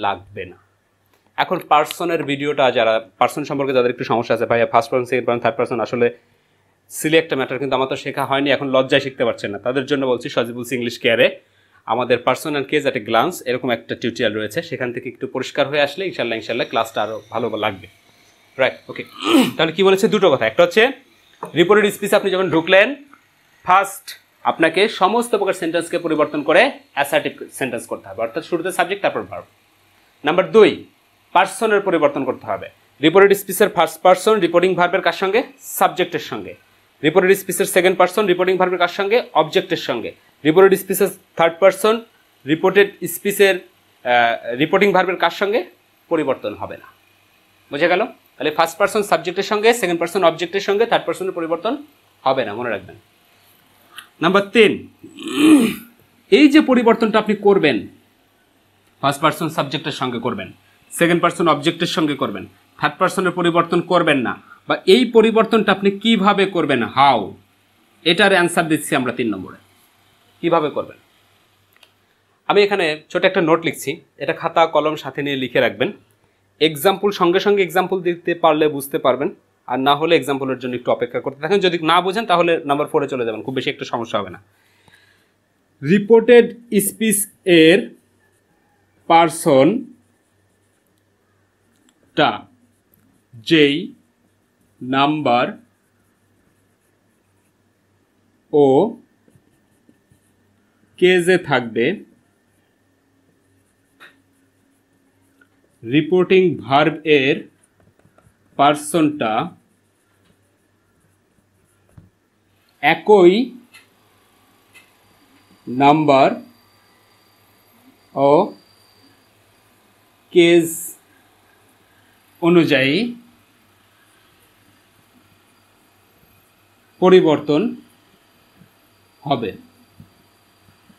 লাগবে না এখন পার্সনের ভিডিওটা যারা পার্সন সম্পর্কে যাদের একটু সমস্যা আছে ভাইয়া first person second person third person আসলে সিলেক্ট ম্যাটার কিন্তু আমার তো শেখা হয়নি এখন লজ্জায় শিখতে পারছেন না তাদের জন্য বলছি সজিবুলস ইংলিশ কেয়ারে আমাদের personal case at a glance এরকম একটা টিউটোরিয়াল রয়েছে সেখান থেকে একটু পরিষ্কার হয়ে আসলে ইনশাল্লাহ ইনশাল্লাহ ক্লাসটা আরও ভালো লাগবে রাইট ওকে তাহলে কী বলেছে দুটো কথা একটা হচ্ছে রিপোর্টেড স্পিচ আপনি যখন ঢুকলেন ফার্স্ট আপনাকে সমস্ত প্রকার সেন্টেন্সকে পরিবর্তন করে অ্যাসার্টিভ সেন্টেন্স করতে হবে অর্থাৎ শুরুতে সাবজেক্ট তারপর ভার্ব নাম্বার দুই পার্সনের পরিবর্তন করতে হবে রিপোর্টেড স্পিসের ফার্স্ট পার্সন রিপোর্টিং ভার্বের কার সঙ্গে সাবজেক্টের সঙ্গে রিপোর্টেড স্পিসের সেকেন্ড পার্সন রিপোর্টিং ভার্বের কার সঙ্গে অবজেক্টের সঙ্গে রিপোর্টেড স্পিসের থার্ড পার্সন রিপোর্টেড স্পিসের রিপোর্টিং ভার্বের কার সঙ্গে পরিবর্তন হবে না বোঝা গেল তাহলে ফার্স্ট পার্সন সাবজেক্টের সঙ্গে সেকেন্ড পার্সন অবজেক্টের সঙ্গে থার্ড পার্সনের পরিবর্তন হবে না মনে রাখবেন নাম্বার টেন এই যে পরিবর্তনটা আপনি করবেন ফার্স্ট পার্সন সাবজেক্টের সঙ্গে করবেন সেকেন্ড পার্সন অবজেক্টের সঙ্গে করবেন থার্ড পার্সনের পরিবর্তন করবেন না বা এই পরিবর্তনটা আপনি কিভাবে করবেন হাউ এটার অ্যান্সার দিচ্ছি আমরা তিন নম্বরে কিভাবে করবেন আমি এখানে ছোট একটা নোট লিখছি এটা খাতা কলম সাথে নিয়ে লিখে রাখবেন এক্সাম্পল সঙ্গে সঙ্গে এক্সাম্পল দিতে পারলে বুঝতে পারবেন আর না হলে এক্সাম্পলের জন্য একটু অপেক্ষা করতে থাকেন যদি না বোঝেন তাহলে নাম্বার ফোরে চলে যাবেন খুব বেশি একটা সমস্যা হবে না রিপোর্টেড স্পিস এর পারসন টা যেই নাম্বার ও কেজে থাকবে রিপোর্টিং ভার্ব এর পার্সনটা একই নাম্বার ও কেস অনুযায়ী পরিবর্তন হবে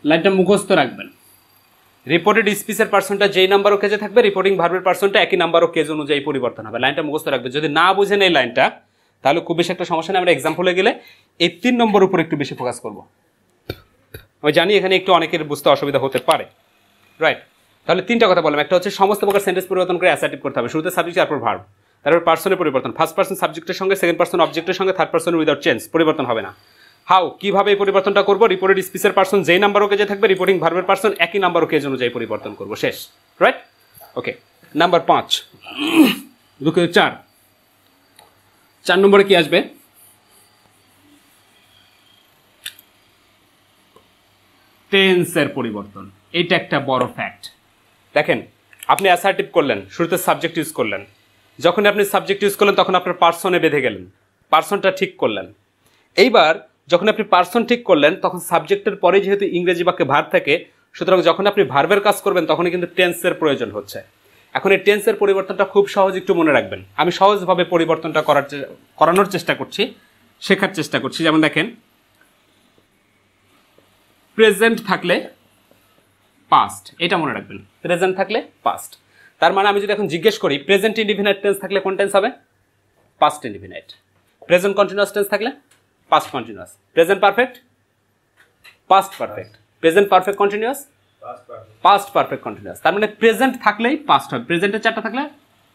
লাইটটা মুখস্থ রাখবেন রিপোর্টেড স্পিসের পার্সনটা যেই নাম্বার কেজে থাকবে রিপোর্টিং ভার্বের পার্সনটা একই নাম্বার ও কেজ অনুযায়ী পরিবর্তন হবে লাইনটা মুখস্থ রাখবে যদি না বুঝেন এই লাইনটা তাহলে খুব বেশি একটা সমস্যা নেই আমরা এক্সাম্পলে গেলে এই তিন নম্বর উপর একটু বেশি ফোকাস করব আমি জানি এখানে একটু অনেকের বুঝতে অসুবিধা হতে পারে রাইট তাহলে তিনটা কথা বললাম একটা হচ্ছে সমস্ত প্রকার সেন্টেন্স পরিবর্তন করে অ্যাসার্টিভ করতে হবে শুরুতে সাবজেক্ট তারপর ভার্ব তারপর পার্সনের পরিবর্তন ফার্স্ট পার্সন সাবজেক্টের সঙ্গে সেকেন্ড পার্সন অবজেক্টের সঙ্গে থার্ড পার্সন উইদাউট চেঞ্জ পরিবর্তন হবে না হাউ কিভাবে এই পরিবর্তনটা করবো রিপোর্টেড স্পিচের পার্সন যেই নাম্বার ওকে থাকবে রিপোর্টিং ভার্বের পার্সন একই নাম্বার ওকে অনুযায়ী পরিবর্তন করবো শেষ রাইট ওকে নাম্বার পাঁচ চার চার নম্বরে কি আসবে টেন্সের পরিবর্তন এটা একটা বড় ফ্যাক্ট দেখেন আপনি অ্যাসার্টিভ করলেন শুরুতে সাবজেক্ট ইউজ করলেন যখন আপনি সাবজেক্ট ইউজ করলেন তখন আপনার পার্সনে বেঁধে গেলেন পার্সনটা ঠিক করলেন এইবার যখন আপনি পার্সন ঠিক করলেন তখন সাবজেক্টের পরে যেহেতু ইংরেজি বাক্যে ভার থাকে সুতরাং যখন আপনি ভার্বের কাজ করবেন তখনই কিন্তু টেন্সের প্রয়োজন হচ্ছে এখন এই টেন্সের পরিবর্তনটা খুব সহজ একটু মনে রাখবেন আমি সহজভাবে পরিবর্তনটা করার করানোর চেষ্টা করছি শেখার চেষ্টা করছি যেমন দেখেন প্রেজেন্ট থাকলে পাস্ট এটা মনে রাখবেন প্রেজেন্ট থাকলে পাস্ট তার মানে আমি যদি এখন জিজ্ঞেস করি প্রেজেন্ট ইন্ডিভিনাইট টেন্স থাকলে কোন টেন্স হবে past indefinite present continuous tense থাকলে past continuous present perfect past perfect present perfect continuous past perfect continuous তার মানে present থাকলেই past হবে present এর চারটা থাকলে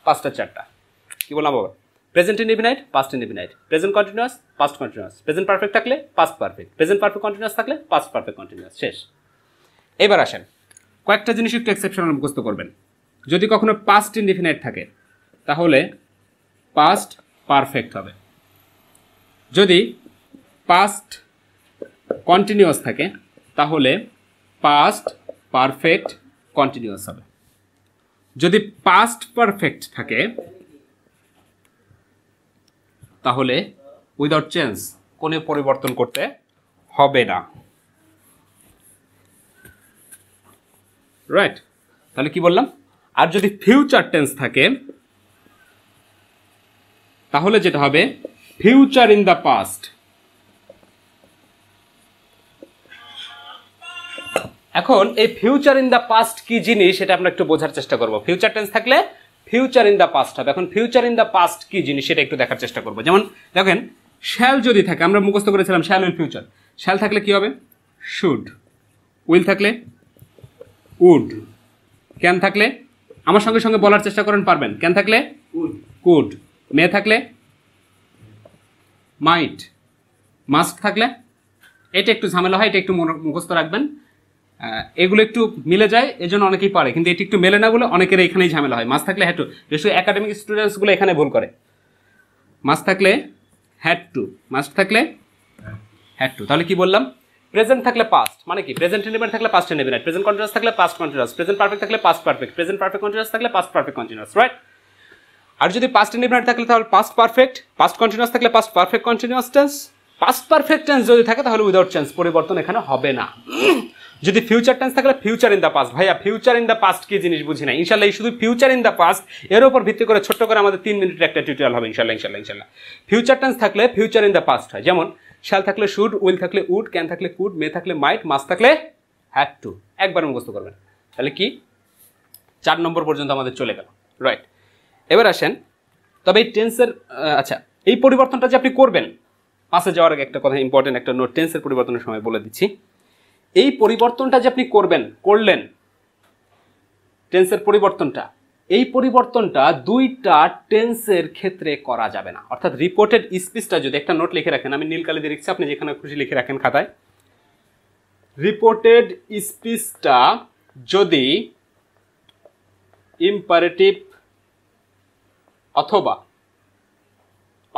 past এর চারটা কি বললাম বাবা present indefinite past indefinite present continuous past continuous present perfect থাকলে past perfect present perfect continuous থাকলে পাস্ট পারফেক্ট কন্টিনিউয়াস শেষ এবার আসেন কয়েকটা জিনিস একটু এক্সেপশনাল মুখস্থ করবেন যদি কখনো পাস্ট ইনডিফিনাইট থাকে তাহলে পাস্ট পারফেক্ট হবে যদি পাস্ট কন্টিনিউয়াস থাকে তাহলে পাস্ট পারফেক্ট কন্টিনিউয়াস হবে যদি পাস্ট পারফেক্ট থাকে তাহলে উইদাউট চেঞ্জ কোনো পরিবর্তন করতে হবে না রাইট তাহলে কি বললাম আর যদি ফিউচার টেন্স থাকে তাহলে যেটা হবে ফিউচার ইন দ্য পাস্ট এখন এই ফিউচার ইন দ্য পাস্ট কি জিনিস সেটা আমরা একটু বোঝার চেষ্টা করব ফিউচার টেন্স থাকলে ফিউচার ইন দ্য পাস্ট হবে এখন ফিউচার ইন দ্য পাস্ট কি জিনিস সেটা একটু দেখার চেষ্টা করব যেমন দেখেন শ্যাল যদি থাকে আমরা মুখস্থ করেছিলাম শ্যাল ইন ফিউচার শ্যাল থাকলে কি হবে শুড উইল থাকলে উড ক্যান থাকলে আমার সঙ্গে সঙ্গে বলার চেষ্টা করেন পারবেন ক্যান থাকলে কুড মে থাকলে মাইট মাস্ক থাকলে এটা একটু ঝামেলা হয় এটা একটু মুখস্থ রাখবেন এগুলো একটু মিলে যায় এই জন্য অনেকেই পারে কিন্তু এটি একটু মেলে না বলে অনেকের এখানেই ঝামেলা হয় মাস থাকলে হ্যাট টু বেশি একাডেমিক স্টুডেন্টসগুলো এখানে ভুল করে মাস থাকলে হ্যাট টু মাস থাকলে হ্যাট টু তাহলে কি বললাম প্রেজেন্ট থাকলে পাস্ট মানে কি প্রেজেন্ট ইন্ডিপেন্ডেন্ট থাকলে পাস্ট ইন্ডিপেন্ডেন্ট প্রেজেন্ট কন্টিনিউস থাকলে পাস্ট কন্টিনিউস প্রেজেন্ট পারফেক্ট থাকলে past perfect present perfect continuous থাকলে পাস্ট পারফেক্ট কন্টিনিউস রাইট আর যদি পাস্ট ইন্ডিপেন্ডেন্ট থাকলে তাহলে পাস্ট পারফেক্ট পাস্ট কন্টিনিউস থাকলে past perfect continuous tense past perfect tense যদি থাকে তাহলে উইদাউট চেঞ্জ পরিবর্তন এখানে হবে না যদি ফিউচার টেন্স থাকলে ফিউচার ইন দ্য পাস্ট ভাইয়া ফিউচার ইন দ্য পাস্ট কি জিনিস বুঝি না ইনশাল্লাহ এই শুধু ফিউচার ইন দ্য পাস্ট এর উপর ভিত্তি করে ছোট্ট করে আমাদের তিন মিনিটের একটা টিউটোরিয়াল হবে ইনশাল্লাহ ইনশাল্লাহ ইনশাল্লাহ ফিউচার টেন্স থাকলে ফিউচার ইন দ্য পাস্ট হয় যেমন শ্যাল থাকলে শুড উইল থাকলে উড ক্যান থাকলে কুড মে থাকলে মাইট মাস থাকলে হ্যাড টু একবার মুখস্থ করবেন তাহলে কি চার নম্বর পর্যন্ত আমাদের চলে গেল রাইট এবার আসেন তবে এই টেন্সের আচ্ছা এই পরিবর্তনটা যে আপনি করবেন পাশে যাওয়ার আগে একটা কথা ইম্পর্টেন্ট একটা নোট টেন্সের পরিবর্তনের সময় বলে দিচ্ছি এই পরিবর্তনটা যে আপনি করবেন করলেন টেন্সের পরিবর্তনটা এই পরিবর্তনটা দুইটা টেন্সের ক্ষেত্রে করা যাবে না অর্থাৎ রিপোর্টেড স্পিচটা যদি একটা নোট লিখে রাখেন আমি নীলকালি দিয়ে লিখছি আপনি যেখানে খুশি লিখে রাখেন খাতায় রিপোর্টেড স্পিচটা যদি ইম্পারেটিভ অথবা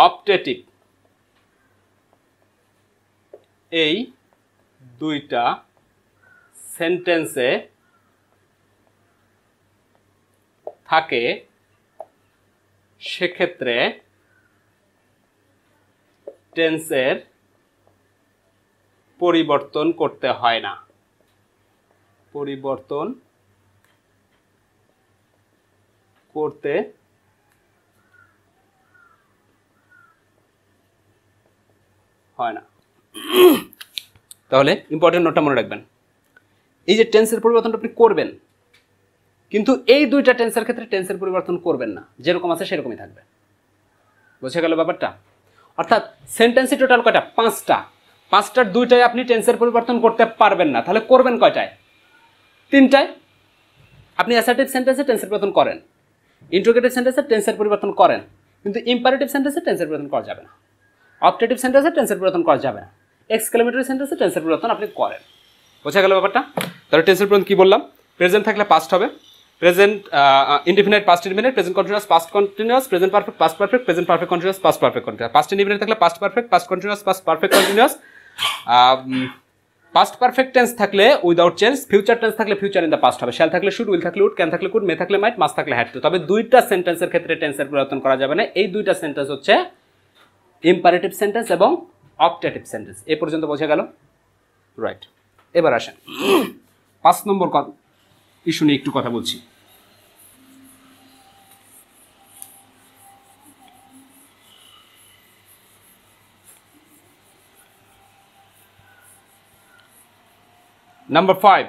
অপটেটিভ এই দুইটা সেন্টেন্সে থাকে সেক্ষেত্রে টেন্সের পরিবর্তন করতে হয় না পরিবর্তন করতে হয় না তাহলে ইম্পর্টেন্ট নোটটা মনে রাখবেন এই যে টেন্সের পরিবর্তনটা আপনি করবেন কিন্তু এই দুইটা টেন্সের ক্ষেত্রে টেন্সের পরিবর্তন করবেন না যেরকম আছে সেরকমই থাকবে বোঝা গেল ব্যাপারটা অর্থাৎ সেন্টেন্সই টোটাল কয়টা পাঁচটা পাঁচটার দুইটায় আপনি টেন্সের পরিবর্তন করতে পারবেন না তাহলে করবেন কয়টায় তিনটায় আপনি অ্যাসার্টিভ সেন্টেন্সে টেন্সের পরিবর্তন করেন ইন্ট্রোগেটিভ সেন্টেন্সে টেন্সের পরিবর্তন করেন কিন্তু ইম্পারেটিভ সেন্টেন্সে টেন্সের পরিবর্তন করা যাবে না অপটেটিভ সেন্টেন্সে টেন্সের পরিবর্তন করা যাবে না এক্সক্লামেটরি সেন্টেন্সে টেন্সের পরিবর্তন আপনি করেন বোঝা গেল ব্যাপারটা তাহলে টেন্সের পরিবর্তন কী বললাম প্রেজেন্ট থাকলে পাস্ট হবে present indefinite past indefinite present continuous past continuous present perfect past perfect present perfect continuous past perfect continuous past indefinite থাকলে past perfect past continuous past perfect continuous past perfect tense থাকলে without change future tense থাকলে future in the past হবে shall থাকলে should will থাকলে would can থাকলে could may থাকলে might মাস থাকলে had তো তবে দুইটা সেন্টেন্সের ক্ষেত্রে টেন্সের পরিবর্তন করা যাবে না এই দুইটা সেন্টেন্স হচ্ছে ইম্পারেটিভ সেন্টেন্স এবং অপটেটিভ সেন্টেন্স এ পর্যন্ত বোঝা গেল রাইট এবার আসেন পাঁচ নম্বর ইস্যু নিয়ে একটু কথা বলছি নাম্বার ফাইভ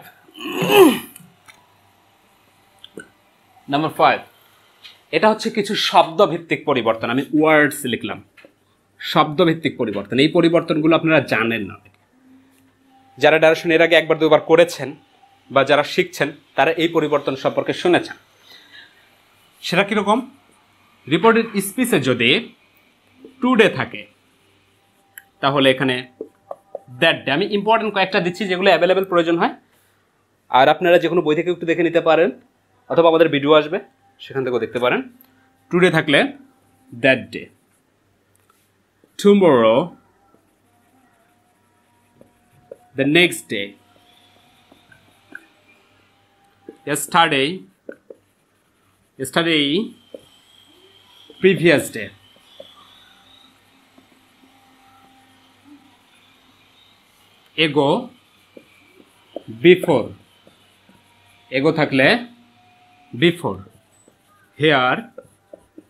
নাম্বার ফাইভ এটা হচ্ছে কিছু শব্দভিত্তিক পরিবর্তন আমি ওয়ার্ডস লিখলাম শব্দভিত্তিক পরিবর্তন এই পরিবর্তনগুলো আপনারা জানেন না যারা ডাইরেকশন এর আগে একবার দুবার করেছেন বা যারা শিখছেন তারা এই পরিবর্তন সম্পর্কে শুনেছেন সেটা কীরকম রিপোর্টেড স্পিসে যদি টু ডে থাকে তাহলে এখানে দ্যাট ডে আমি ইম্পর্টেন্ট কয়েকটা দিচ্ছি যেগুলো অ্যাভেলেবেল প্রয়োজন হয় আর আপনারা যে কোনো বই থেকে একটু দেখে নিতে পারেন অথবা আমাদের ভিডিও আসবে সেখান থেকেও দেখতে পারেন টুডে থাকলে that day tomorrow, the next day, yesterday, yesterday, previous day. Ego before. Ego থাকলে before. Here,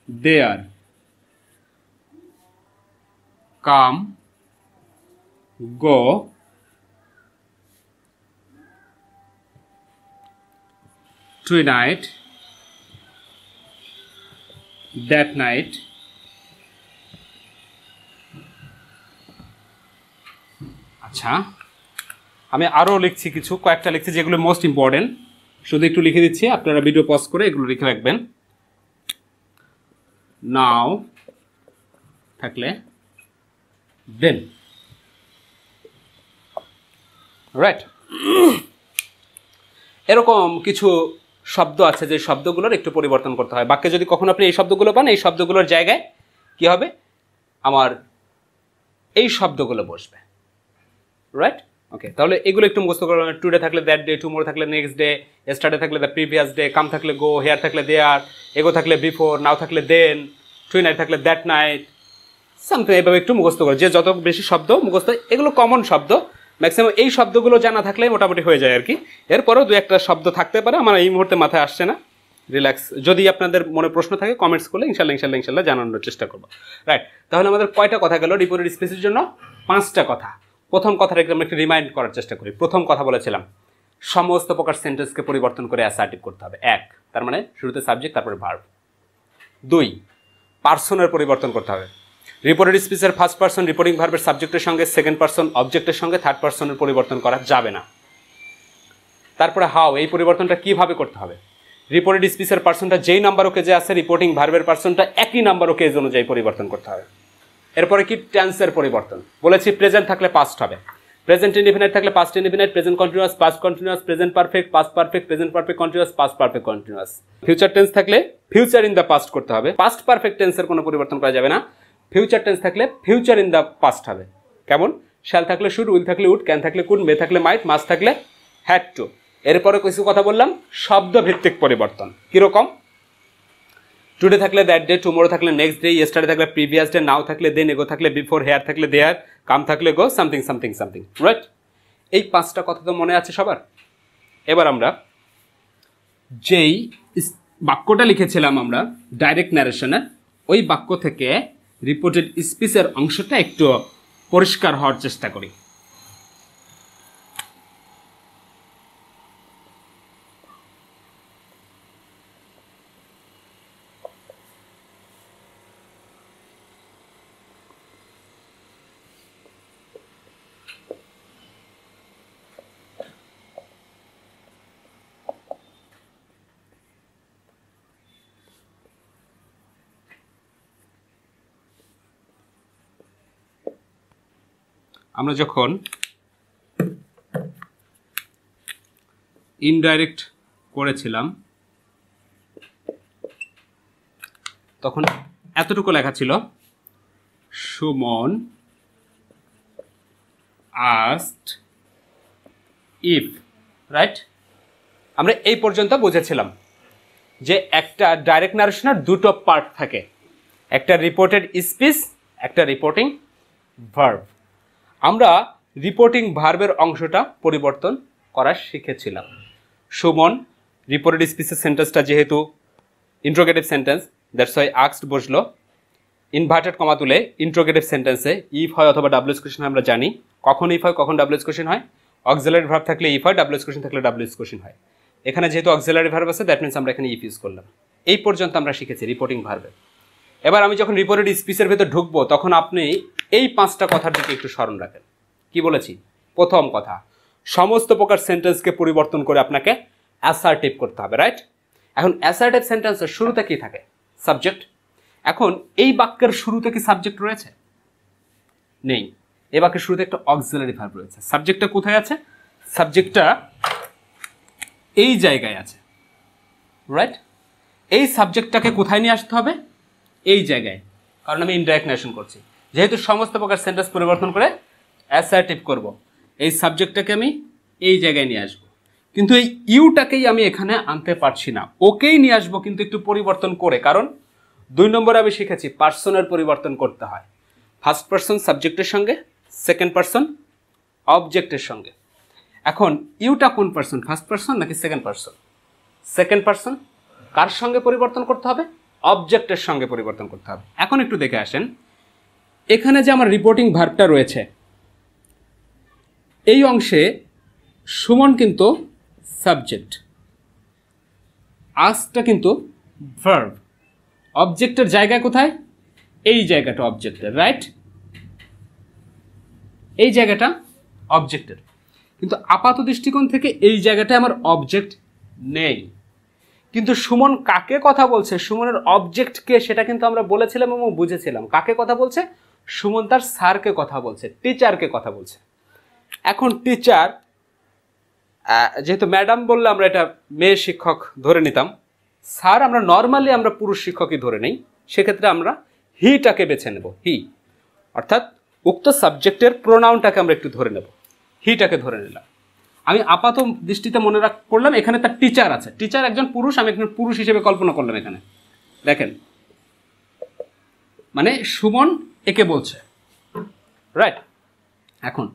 there. Come go two night that night আচ্ছা আমি আরও লিখছি কিছু কয়েকটা লিখছি যেগুলো মোস্ট ইম্পর্টেন্ট শুধু একটু লিখে দিচ্ছি আপনারা ভিডিও পজ করে এগুলো লিখে রাখবেন নাও থাকলে then রাইট এরকম কিছু শব্দ আছে যে শব্দগুলোর একটু পরিবর্তন করতে হয় বাক্যে যদি কখনো আপনি এই শব্দগুলো পান এই শব্দগুলোর জায়গায় কি হবে আমার এই শব্দগুলো বসবে রাইট ওকে তাহলে এগুলো একটু মুখস্থ করবেন টুডে থাকলে দ্যাট ডে টুমোর থাকলে নেক্সট ডে স্টার্টে থাকলে দ্য প্রিভিয়াস ডে কাম থাকলে গো হেয়ার থাকলে দেয়ার এগো থাকলে বিফোর নাও থাকলে দেন টুই নাইট থাকলে দ্যাট নাইট সামথিং এভাবে একটু মুখস্থ করো যে যত বেশি শব্দ মুখস্থ এগুলো কমন শব্দ ম্যাক্সিমাম এই শব্দগুলো জানা থাকলে মোটামুটি হয়ে যায় আর কি এরপরেও দু একটা শব্দ থাকতে পারে আমার এই মুহূর্তে মাথায় আসছে না রিল্যাক্স যদি আপনাদের মনে প্রশ্ন থাকে কমেন্টস করলে ইনশাল্লাহ ইনশাল্লাহ ইনশাল্লাহ জানানোর চেষ্টা করবো রাইট তাহলে আমাদের কয়টা কথা গেল রিপোর্টের স্পেসের জন্য পাঁচটা কথা প্রথম কথাটা আমরা একটু রিমাইন্ড করার চেষ্টা করি প্রথম কথা বলেছিলাম সমস্ত প্রকার সেন্টেন্সকে পরিবর্তন করে অ্যাসার্টিভ করতে হবে এক তার মানে শুরুতে সাবজেক্ট তারপরে ভার্ব দুই পার্সনের পরিবর্তন করতে হবে রিপোর্টেড স্পিচের ফার্স্ট পার্সন রিপোর্টিং ভার্বের সাবজেক্টের সঙ্গে সেকেন্ড পার্সন অবজেক্টের সঙ্গে থার্ড পার্সনের পরিবর্তন করা যাবে না তারপরে হাও এই পরিবর্তনটা কিভাবে করতে হবে রিপোর্টেড স্পিচের পার্সনটা যেই নাম্বার ওকে যে আছে রিপোর্টিং ভার্বের পার্সনটা একই নাম্বার ওকে এজ অনুযায়ী পরিবর্তন করতে হবে এরপরে কি টেন্সের পরিবর্তন বলেছি প্রেজেন্ট থাকলে পাস্ট হবে প্রেজেন্ট ইন্ডিফিনাইট থাকলে past indefinite present continuous past continuous present perfect past perfect present perfect continuous past perfect continuous future tense থাকলে ফিউচার ইন দ্য পাস্ট করতে হবে পাস্ট পারফেক্ট টেন্সের কোনো পরিবর্তন করা যাবে না ফিউচার টেন্স থাকলে ফিউচার ইন দ্য পাস্ট হবে কেমন শ্যাল থাকলে শুট উইল থাকলে উড ক্যান থাকলে কুট মে থাকলে মাইট মাস থাকলে হ্যাড টু এরপরে কিছু কথা বললাম শব্দভিত্তিক পরিবর্তন কীরকম টুডে থাকলে দ্যাট ডে টুমোরো থাকলে নেক্সট ডে ইয়েস্টারডে থাকলে প্রিভিয়াস ডে নাও থাকলে দেন এগো থাকলে বিফোর হেয়ার থাকলে দেয়ার কাম থাকলে go something something something right এই পাঁচটা কথা তো মনে আছে সবার এবার আমরা যেই বাক্যটা লিখেছিলাম আমরা ডাইরেক্ট ন্যারেশনে ওই বাক্য থেকে রিপোর্টেড স্পিচের অংশটা একটু পরিষ্কার হওয়ার চেষ্টা করি আমরা যখন ইনডাইরেক্ট করেছিলাম তখন এতটুকু লেখা ছিল সুমন আস্ট ইফ রাইট আমরা এই পর্যন্ত বুঝেছিলাম যে একটা ডাইরেক্ট নারেশনের দুটো পার্ট থাকে একটা রিপোর্টেড স্পিচ একটা রিপোর্টিং ভার্ভ আমরা রিপোর্টিং ভার্বের অংশটা পরিবর্তন করা শিখেছিলাম সুমন রিপোর্টেড স্পিসের সেন্টেন্সটা যেহেতু ইন্ট্রোগেটিভ সেন্টেন্স দ্যাটস ওয়াই আক্সড বসলো ইনভার্টেড কমা তুলে ইন্ট্রোগেটিভ সেন্টেন্সে ইফ হয় অথবা ডাব্লিউ কোশ্চেন আমরা জানি কখন ইফ হয় কখন ডাব্লিউ কোশ্চেন হয় অক্সেলারি ভার্ব থাকলে ইফ হয় ডাব্লিউ কোশ্চেন থাকলে ডাব্লিউ কোশ্চেন হয় এখানে যেহেতু অক্সেলারি ভার্ব আছে দ্যাট মিনস আমরা এখানে ইফ ইউজ করলাম এই পর্যন্ত আমরা শিখেছি রিপোর্টিং ভার্বে এবার আমি যখন রিপোর্টেড স্পিসের ভেতর ঢুকবো তখন আপনি এই পাঁচটা কথার দিকে একটু স্মরণ রাখেন কি বলেছি প্রথম কথা সমস্ত প্রকার সেন্টেন্সকে পরিবর্তন করে আপনাকে অ্যাসার্টিভ করতে হবে রাইট এখন অ্যাসার্টিভ সেন্টেন্সের শুরুতে কি থাকে সাবজেক্ট এখন এই বাক্যের শুরুতে কি সাবজেক্ট রয়েছে নেই এ বাক্যের শুরুতে একটা অক্সিলারি ভার্ব রয়েছে সাবজেক্টটা কোথায় আছে সাবজেক্টটা এই জায়গায় আছে রাইট এই সাবজেক্টটাকে কোথায় নিয়ে আসতে হবে এই জায়গায় কারণ আমি ইনডাইরেক্ট নেশন করছি যেহেতু সমস্ত প্রকার সেন্টেন্স পরিবর্তন করে অ্যাসার্টিভ করব। এই সাবজেক্টটাকে আমি এই জায়গায় নিয়ে আসব। কিন্তু এই ইউটাকেই আমি এখানে আনতে পারছি না ওকেই নিয়ে আসবো কিন্তু একটু পরিবর্তন করে কারণ দুই নম্বরে আমি শিখেছি পার্সনের পরিবর্তন করতে হয় ফার্স্ট পার্সন সাবজেক্টের সঙ্গে সেকেন্ড পার্সন অবজেক্টের সঙ্গে এখন ইউটা কোন পার্সন ফার্স্ট পার্সন নাকি সেকেন্ড পার্সন সেকেন্ড পার্সন কার সঙ্গে পরিবর্তন করতে হবে অবজেক্টের সঙ্গে পরিবর্তন করতে হবে এখন একটু দেখে আসেন এখানে যে আমার রিপোর্টিং ভার্বটা রয়েছে এই অংশে সুমন কিন্তু সাবজেক্ট আসটা কিন্তু ভার্ব অবজেক্টের জায়গা কোথায় এই জায়গাটা অবজেক্টের রাইট এই জায়গাটা অবজেক্টের কিন্তু আপাত দৃষ্টিকোণ থেকে এই জায়গাটায় আমার অবজেক্ট নেই কিন্তু সুমন কাকে কথা বলছে সুমনের অবজেক্ট কে সেটা কিন্তু আমরা বলেছিলাম এবং বুঝেছিলাম কাকে কথা বলছে সুমন তার স্যারকে কথা বলছে টিচারকে কথা বলছে এখন টিচার যেহেতু ম্যাডাম বললে আমরা এটা মেয়ে শিক্ষক ধরে নিতাম স্যার আমরা নর্মালি আমরা পুরুষ শিক্ষকই ধরে নেই সেক্ষেত্রে আমরা হিটাকে বেছে নেব হি অর্থাৎ উক্ত সাবজেক্টের প্রোনাউনটাকে আমরা একটু ধরে নেব হিটাকে ধরে নিলাম আমি আপাত দৃষ্টিতে মনে রাখ করলাম এখানে তার টিচার আছে টিচার একজন পুরুষ আমি এখানে পুরুষ হিসেবে কল্পনা করলাম এখানে দেখেন মানে সুমন একে বলছে রাইট এখন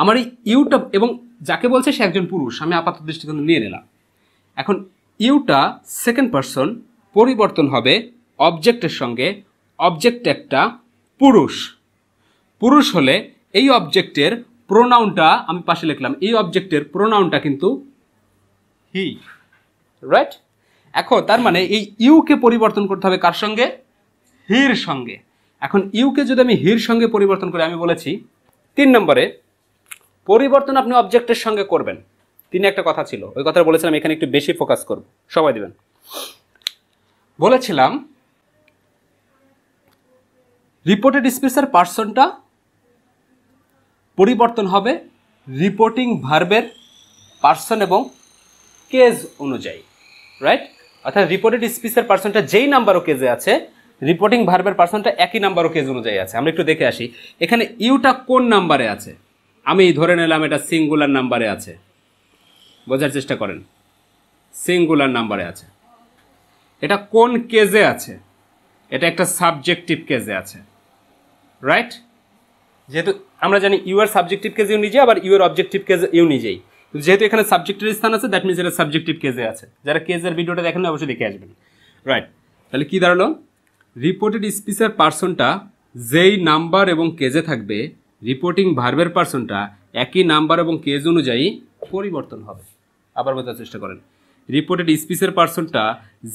আমার এই ইউটা এবং যাকে বলছে সে একজন পুরুষ আমি আপাত দৃষ্টিকোণ নিয়ে নিলাম এখন ইউটা সেকেন্ড পারসন পরিবর্তন হবে অবজেক্টের সঙ্গে অবজেক্ট একটা পুরুষ পুরুষ হলে এই অবজেক্টের প্রোনাউনটা আমি পাশে লিখলাম এই অবজেক্টের প্রোনাউনটা কিন্তু হি রাইট এখন তার মানে এই ইউকে পরিবর্তন করতে হবে কার সঙ্গে হির সঙ্গে এখন ইউকে যদি আমি হির সঙ্গে পরিবর্তন করি আমি বলেছি তিন নম্বরে পরিবর্তন আপনি অবজেক্টের সঙ্গে করবেন তিনি একটা কথা ছিল ওই কথাটা বলেছিলাম এখানে একটু বেশি ফোকাস করব সবাই দেবেন বলেছিলাম রিপোর্টেড স্পেসের পার্সনটা পরিবর্তন হবে রিপোর্টিং ভার্বের পার্সন এবং কেজ অনুযায়ী রাইট অর্থাৎ রিপোর্টেড স্পিসের পার্সনটা যেই নাম্বার ও কেজে আছে রিপোর্টিং ভার্বের পার্সনটা একই নাম্বার কেজ অনুযায়ী আছে আমরা একটু দেখে আসি এখানে ইউটা কোন নাম্বারে আছে আমি ধরে নিলাম এটা সিঙ্গুলার নাম্বারে আছে বোঝার চেষ্টা করেন সিঙ্গুলার নাম্বারে আছে এটা কোন কেজে আছে এটা একটা সাবজেক্টিভ কেজে আছে রাইট যেহেতু আমরা জানি ইউর সাবজেক্টিভ কেজ ইউ আবার ইউ অবজেক্টিভ কেজ ইউ নিজেই যেহেতু এখানে সাবজেক্টের স্থান আছে দ্যাট মিনস এটা সাবজেক্টিভ কেজে আছে যারা কেজের ভিডিওটা দেখেন অবশ্যই দেখে আসবেন রাইট তাহলে কী দাঁড়ালো রিপোর্টেড স্পিচের পার্সনটা যেই নাম্বার এবং কেজে থাকবে রিপোর্টিং ভার্বের পার্সনটা একই নাম্বার এবং কেজ অনুযায়ী পরিবর্তন হবে আবার বোঝার চেষ্টা করেন রিপোর্টেড স্পিচের পার্সনটা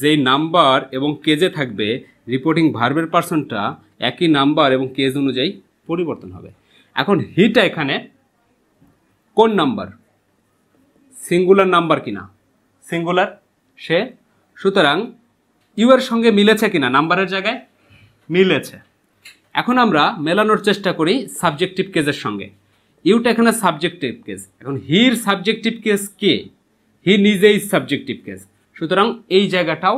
যেই নাম্বার এবং কেজে থাকবে রিপোর্টিং ভার্বের পার্সনটা একই নাম্বার এবং কেজ অনুযায়ী পরিবর্তন হবে এখন হিটা এখানে কোন নাম্বার সিঙ্গুলার নাম্বার কিনা সিঙ্গুলার সে সুতরাং ইউ সঙ্গে মিলেছে কিনা নাম্বারের জায়গায় মিলেছে এখন আমরা মেলানোর চেষ্টা করি সাবজেক্টিভ কেজের সঙ্গে ইউটা এখানে সাবজেক্টিভ কেস এখন হির সাবজেক্টিভ কেস কে হি নিজেই সাবজেক্টিভ কেস সুতরাং এই জায়গাটাও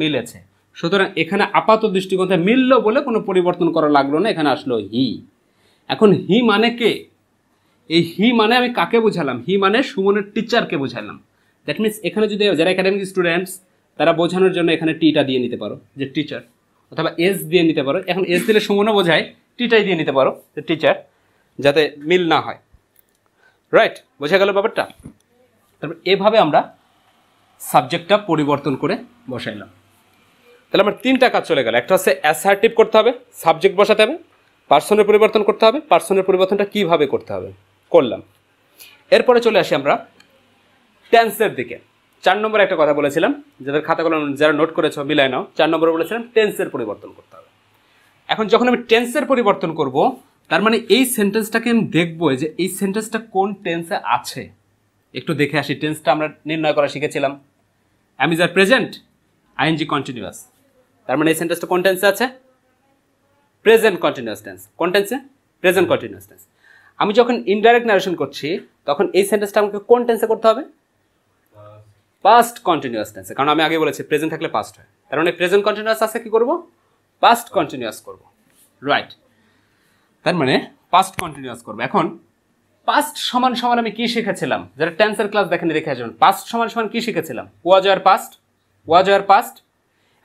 মিলেছে সুতরাং এখানে আপাত দৃষ্টিকোণে মিলল বলে কোনো পরিবর্তন করা লাগলো না এখানে আসলো হি এখন হি মানে কে এই হি মানে আমি কাকে বুঝালাম হি মানে সুমনের টিচারকে বুঝালাম দ্যাট মিনস এখানে যদি যারা একাডেমিক স্টুডেন্টস তারা বোঝানোর জন্য এখানে টিটা দিয়ে নিতে পারো যে টিচার অথবা এস দিয়ে নিতে পারো এখন এস দিলে সুমনও বোঝায় টিটাই দিয়ে নিতে পারো যে টিচার যাতে মিল না হয় রাইট বোঝা গেল ব্যাপারটা তারপর এভাবে আমরা সাবজেক্টটা পরিবর্তন করে বসাইলাম তাহলে আমার তিনটা কাজ চলে গেল একটা হচ্ছে অ্যাসার্টিভ করতে হবে সাবজেক্ট বসাতে হবে পার্সনের পরিবর্তন করতে হবে পার্সনের পরিবর্তনটা কিভাবে করতে হবে করলাম এরপরে চলে আসি আমরা টেন্সের দিকে চার নম্বর একটা কথা বলেছিলাম যাদের খাতা কলম যারা নোট করেছো মিলায় নাও চার নম্বরে বলেছিলাম টেন্সের পরিবর্তন করতে হবে এখন যখন আমি টেন্সের পরিবর্তন করব তার মানে এই সেন্টেন্সটাকে আমি দেখবো যে এই সেন্টেন্সটা কোন টেন্সে আছে একটু দেখে আসি টেন্সটা আমরা নির্ণয় করা শিখেছিলাম আমি যার প্রেজেন্ট আইএনজি কন্টিনিউয়াস তার মানে এই সেন্টেন্সটা কোন টেন্সে আছে প্রেজেন্ট কন্টিনিউয়াস টেন্স কোন টেন্সে প্রেজেন্ট কন্টিনিউয়াস টেন্স আমি যখন ইনডাইরেক্ট নারেশন করছি তখন এই সেন্টেন্সটা আমাকে কোন টেন্সে করতে হবে পাস্ট কন্টিনিউয়াস টেন্সে কারণ আমি আগে বলেছি প্রেজেন্ট থাকলে পাস্ট হয় তার মানে প্রেজেন্ট কন্টিনিউয়াস আছে কি করব পাস্ট কন্টিনিউয়াস করব রাইট তার মানে পাস্ট কন্টিনিউয়াস করব এখন পাস্ট সমান সমান আমি কি শিখেছিলাম যারা টেন্সের ক্লাস দেখেন দেখে আসবেন পাস্ট সমান সমান কি শিখেছিলাম was were past was were past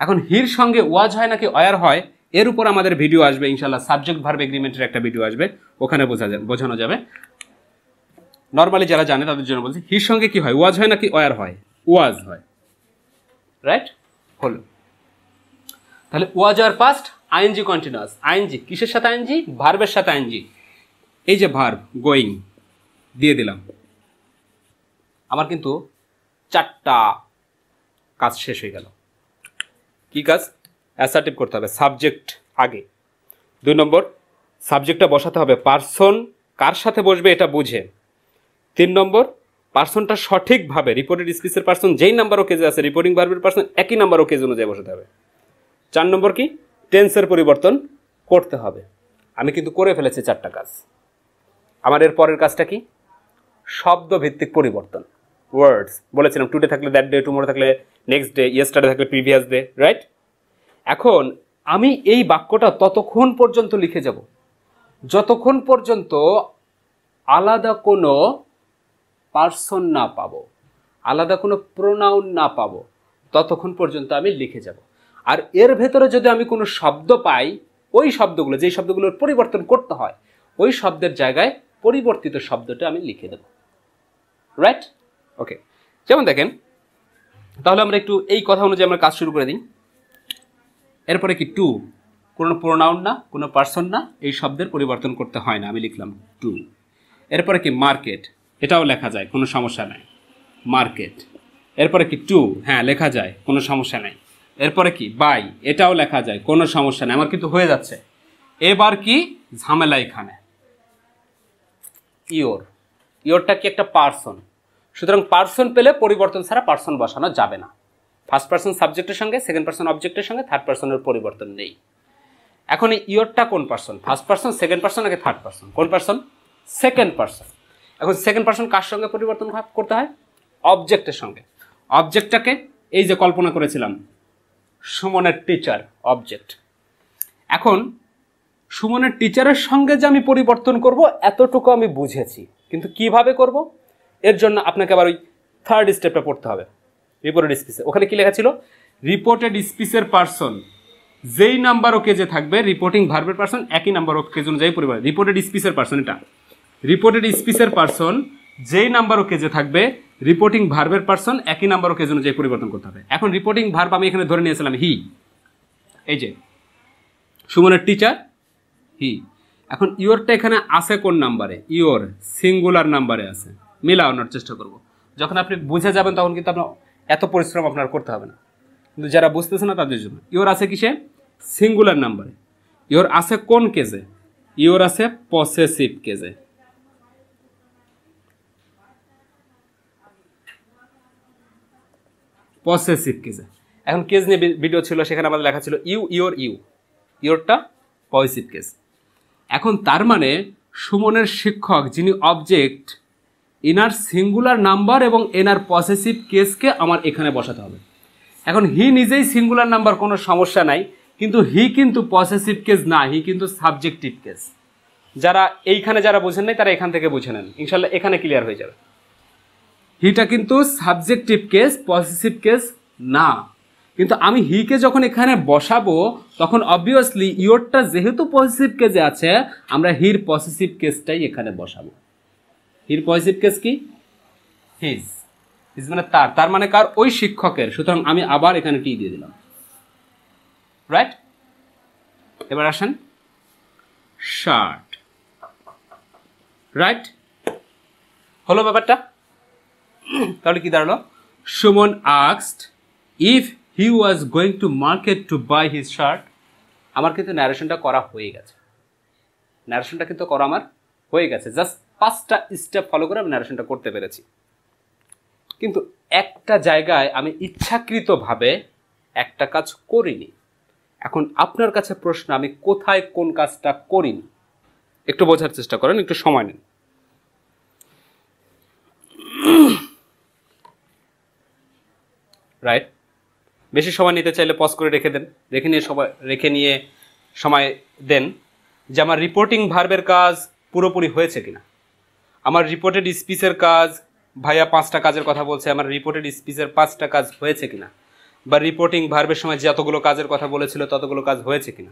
এখন হির সঙ্গে ওয়াজ হয় নাকি অয়ার হয় এর উপর আমাদের ভিডিও আসবে ইনশাল্লাহ সাবজেক্ট ভার্ব এগ্রিমেন্টের একটা ভিডিও আসবে ওখানে বোঝা যাবে বোঝানো যাবে নর্মালি যারা জানে তাদের জন্য বলছি হির সঙ্গে কি হয় ওয়াজ হয় নাকি অয়ার হয় ওয়াজ হয় রাইট হলো তাহলে ওয়াজ আর পাস্ট আইএনজি কন্টিনিউয়াস আইএনজি কিসের সাথে আইএনজি ভার্বের সাথে আইএনজি এই যে ভার্ব গোয়িং দিয়ে দিলাম আমার কিন্তু চারটা কাজ শেষ হয়ে গেল কি কাজ অ্যাসার্টিভ করতে হবে সাবজেক্ট আগে দুই নম্বর সাবজেক্টটা বসাতে হবে পার্সন কার সাথে বসবে এটা বুঝে তিন নম্বর পার্সনটা সঠিকভাবে রিপোর্টেড স্পিচের পার্সন যেই নাম্বার কেজে আছে রিপোর্টিং বার্বের পার্সন একই নাম্বার ও কেজ অনুযায়ী বসাতে হবে চার নম্বর কি টেন্সের পরিবর্তন করতে হবে আমি কিন্তু করে ফেলেছি চারটা কাজ আমার এর পরের কাজটা কি শব্দভিত্তিক পরিবর্তন ওয়ার্ডস বলেছিলাম টুডে থাকলে দ্যাট ডে টুমোরো থাকলে নেক্সট ডে ইয়েস্টারডে থাকলে প্রিভিয়াস ডে রাইট এখন আমি এই বাক্যটা ততক্ষণ পর্যন্ত লিখে যাব যতক্ষণ পর্যন্ত আলাদা কোনো পার্সন না পাবো আলাদা কোনো প্রোনাউন না পাবো ততক্ষণ পর্যন্ত আমি লিখে যাব আর এর ভেতরে যদি আমি কোনো শব্দ পাই ওই শব্দগুলো যেই শব্দগুলোর পরিবর্তন করতে হয় ওই শব্দের জায়গায় পরিবর্তিত শব্দটা আমি লিখে দেব রাইট ওকে যেমন দেখেন তাহলে আমরা একটু এই কথা অনুযায়ী আমরা কাজ শুরু করে দিই এরপরে কি টু কোনো প্রোনাউন না কোনো পার্সন না এই শব্দের পরিবর্তন করতে হয় না আমি লিখলাম টু এরপরে কি মার্কেট এটাও লেখা যায় কোনো সমস্যা নাই মার্কেট এরপরে কি টু হ্যাঁ লেখা যায় কোনো সমস্যা নাই এরপরে কি বাই এটাও লেখা যায় কোনো সমস্যা নাই আমার কিন্তু হয়ে যাচ্ছে এবার কি ঝামেলা এখানে ইয়োর ইয়োরটা কি একটা পার্সন সুতরাং পার্সন পেলে পরিবর্তন ছাড়া পার্সন বসানো যাবে না ফার্স্ট পার্সন সাবজেক্টের সঙ্গে সেকেন্ড পার্সন অবজেক্টের সঙ্গে থার্ড পার্সনের পরিবর্তন নেই এখন ইয়োরটা কোন person first person second person নাকি থার্ড পার্সন কোন পার্সন সেকেন্ড পার্সন এখন সেকেন্ড পার্সন কার সঙ্গে পরিবর্তন করতে হয় অবজেক্টের সঙ্গে অবজেক্টটাকে এই যে কল্পনা করেছিলাম সুমনের টিচার অবজেক্ট এখন সুমনের টিচারের সঙ্গে যে আমি পরিবর্তন করব এতটুকু আমি বুঝেছি কিন্তু কিভাবে করব এর জন্য আপনাকে আবার ওই থার্ড স্টেপটা পড়তে হবে রিপোর্টেড স্পিসে ওখানে কি লেখা ছিল রিপোর্টেড স্পিসের পার্সন যেই নাম্বার ও কেজে থাকবে রিপোর্টিং ভার্বের পার্সন একই নাম্বার ও কেজ অনুযায়ী পরিবার রিপোর্টেড স্পিসের পার্সন এটা রিপোর্টেড স্পিচের পার্সন যেই নাম্বার ও কেজে থাকবে রিপোর্টিং ভার্বের পার্সন একই নাম্বার ও কেজ অনুযায়ী পরিবর্তন করতে হবে এখন রিপোর্টিং ভার্ব আমি এখানে ধরে নিয়েছিলাম হি এই যে সুমনের টিচার হি এখন ইয়োরটা এখানে আছে কোন নাম্বারে ইয়োর সিঙ্গুলার নাম্বারে আছে মিলানোর চেষ্টা করব যখন আপনি বুঝে যাবেন তখন কিন্তু আপনার এত পরিশ্রম আপনার করতে হবে না কিন্তু যারা বুঝতেছে না তাদের জন্য ইয়োর আছে কিসে সিঙ্গুলার নাম্বারে ইয়োর আছে কোন কেজে ইয়োর আছে পসেসিভ কেজে পসেসিভ কেজে এখন কেজ নিয়ে ভিডিও ছিল সেখানে আমাদের লেখা ছিল ইউ ইউর ইউ ইউরটা পসেসিভ কেস এখন তার মানে সুমনের শিক্ষক যিনি অবজেক্ট এনার সিঙ্গুলার নাম্বার এবং এনার পসেসিভ কেসকে আমার এখানে বসাতে হবে এখন হি নিজেই সিঙ্গুলার নাম্বার কোনো সমস্যা নাই কিন্তু হি কিন্তু পসেসিভ কেস না হি কিন্তু সাবজেক্টিভ কেস যারা এইখানে যারা বোঝেন নাই তারা এখান থেকে বুঝে নেন ইনশাল্লাহ এখানে ক্লিয়ার হয়ে যাবে হিটা কিন্তু সাবজেক্টিভ কেস পজিটিভ কেস না কিন্তু আমি হিকে যখন এখানে বসাবো তখন অবভিয়াসলি ইয়োরটা যেহেতু পজিটিভ কেজে আছে আমরা হির পজিটিভ কেসটাই এখানে বসাবো হির পজিটিভ কেস কি হিজ হিজ মানে তার তার মানে কার ওই শিক্ষকের সুতরাং আমি আবার এখানে টি দিয়ে দিলাম রাইট এবার আসেন শার্ট রাইট হলো ব্যাপারটা তাহলে কি দাঁড়ালো সুমন আক্সড if he was going to market to buy his shirt আমার কিন্তু ন্যারেশনটা করা হয়ে গেছে ন্যারেশনটা কিন্তু করা আমার হয়ে গেছে জাস্ট পাঁচটা স্টেপ ফলো করে আমি ন্যারেশনটা করতে পেরেছি কিন্তু একটা জায়গায় আমি ইচ্ছাকৃতভাবে একটা কাজ করিনি এখন আপনার কাছে প্রশ্ন আমি কোথায় কোন কাজটা করিনি একটু বোঝার চেষ্টা করেন একটু সময় নিন রাইট বেশি সময় নিতে চাইলে পজ করে রেখে দেন রেখে নিয়ে সময় রেখে নিয়ে সময় দেন যে আমার রিপোর্টিং ভার্বের কাজ পুরোপুরি হয়েছে কিনা আমার রিপোর্টেড স্পিচের কাজ ভাইয়া পাঁচটা কাজের কথা বলছে আমার রিপোর্টেড স্পিচের পাঁচটা কাজ হয়েছে কিনা বা রিপোর্টিং ভার্বের সময় যতগুলো কাজের কথা বলেছিল ততগুলো কাজ হয়েছে কিনা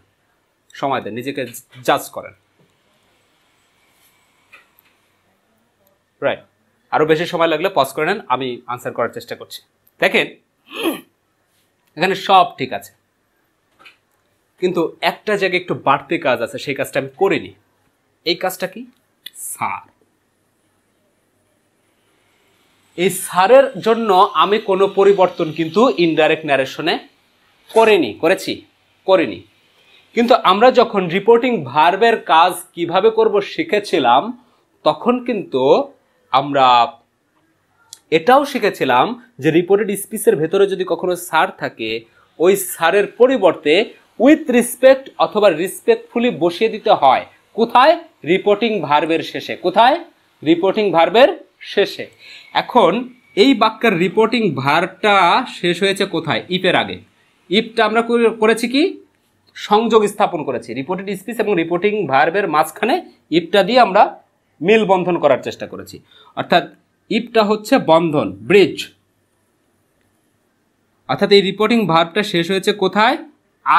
সময় দেন নিজেকে জাজ করেন রাইট আরও বেশি সময় লাগলে পজ করে নেন আমি আনসার করার চেষ্টা করছি দেখেন এখানে সব ঠিক আছে কিন্তু একটা জায়গায় একটু বাড়তি কাজ আছে সেই কাজটা আমি করিনি এই কাজটা কি সার এই সারের জন্য আমি কোনো পরিবর্তন কিন্তু ইনডাইরেক্ট ন্যারেশনে করিনি করেছি করিনি কিন্তু আমরা যখন রিপোর্টিং ভার্বের কাজ কিভাবে করব শিখেছিলাম তখন কিন্তু আমরা এটাও শিখেছিলাম যে রিপোর্টেড স্পিচের ভেতরে যদি কখনো সার থাকে ওই সারের পরিবর্তে উইথ রিসপেক্ট অথবা রিসপেক্টফুলি বসিয়ে দিতে হয় কোথায় রিপোর্টিং ভার্বের শেষে কোথায় রিপোর্টিং ভার্বের শেষে এখন এই বাক্যের রিপোর্টিং ভার্বটা শেষ হয়েছে কোথায় ইপের আগে ইপটা আমরা করেছি কি সংযোগ স্থাপন করেছি রিপোর্টেড স্পিচ এবং রিপোর্টিং ভার্বের মাঝখানে ইপটা দিয়ে আমরা মিলবন্ধন করার চেষ্টা করেছি অর্থাৎ ইপটা হচ্ছে বন্ধন ব্রিজ অর্থাৎ এই রিপোর্টিং ভার্বটা শেষ হয়েছে কোথায়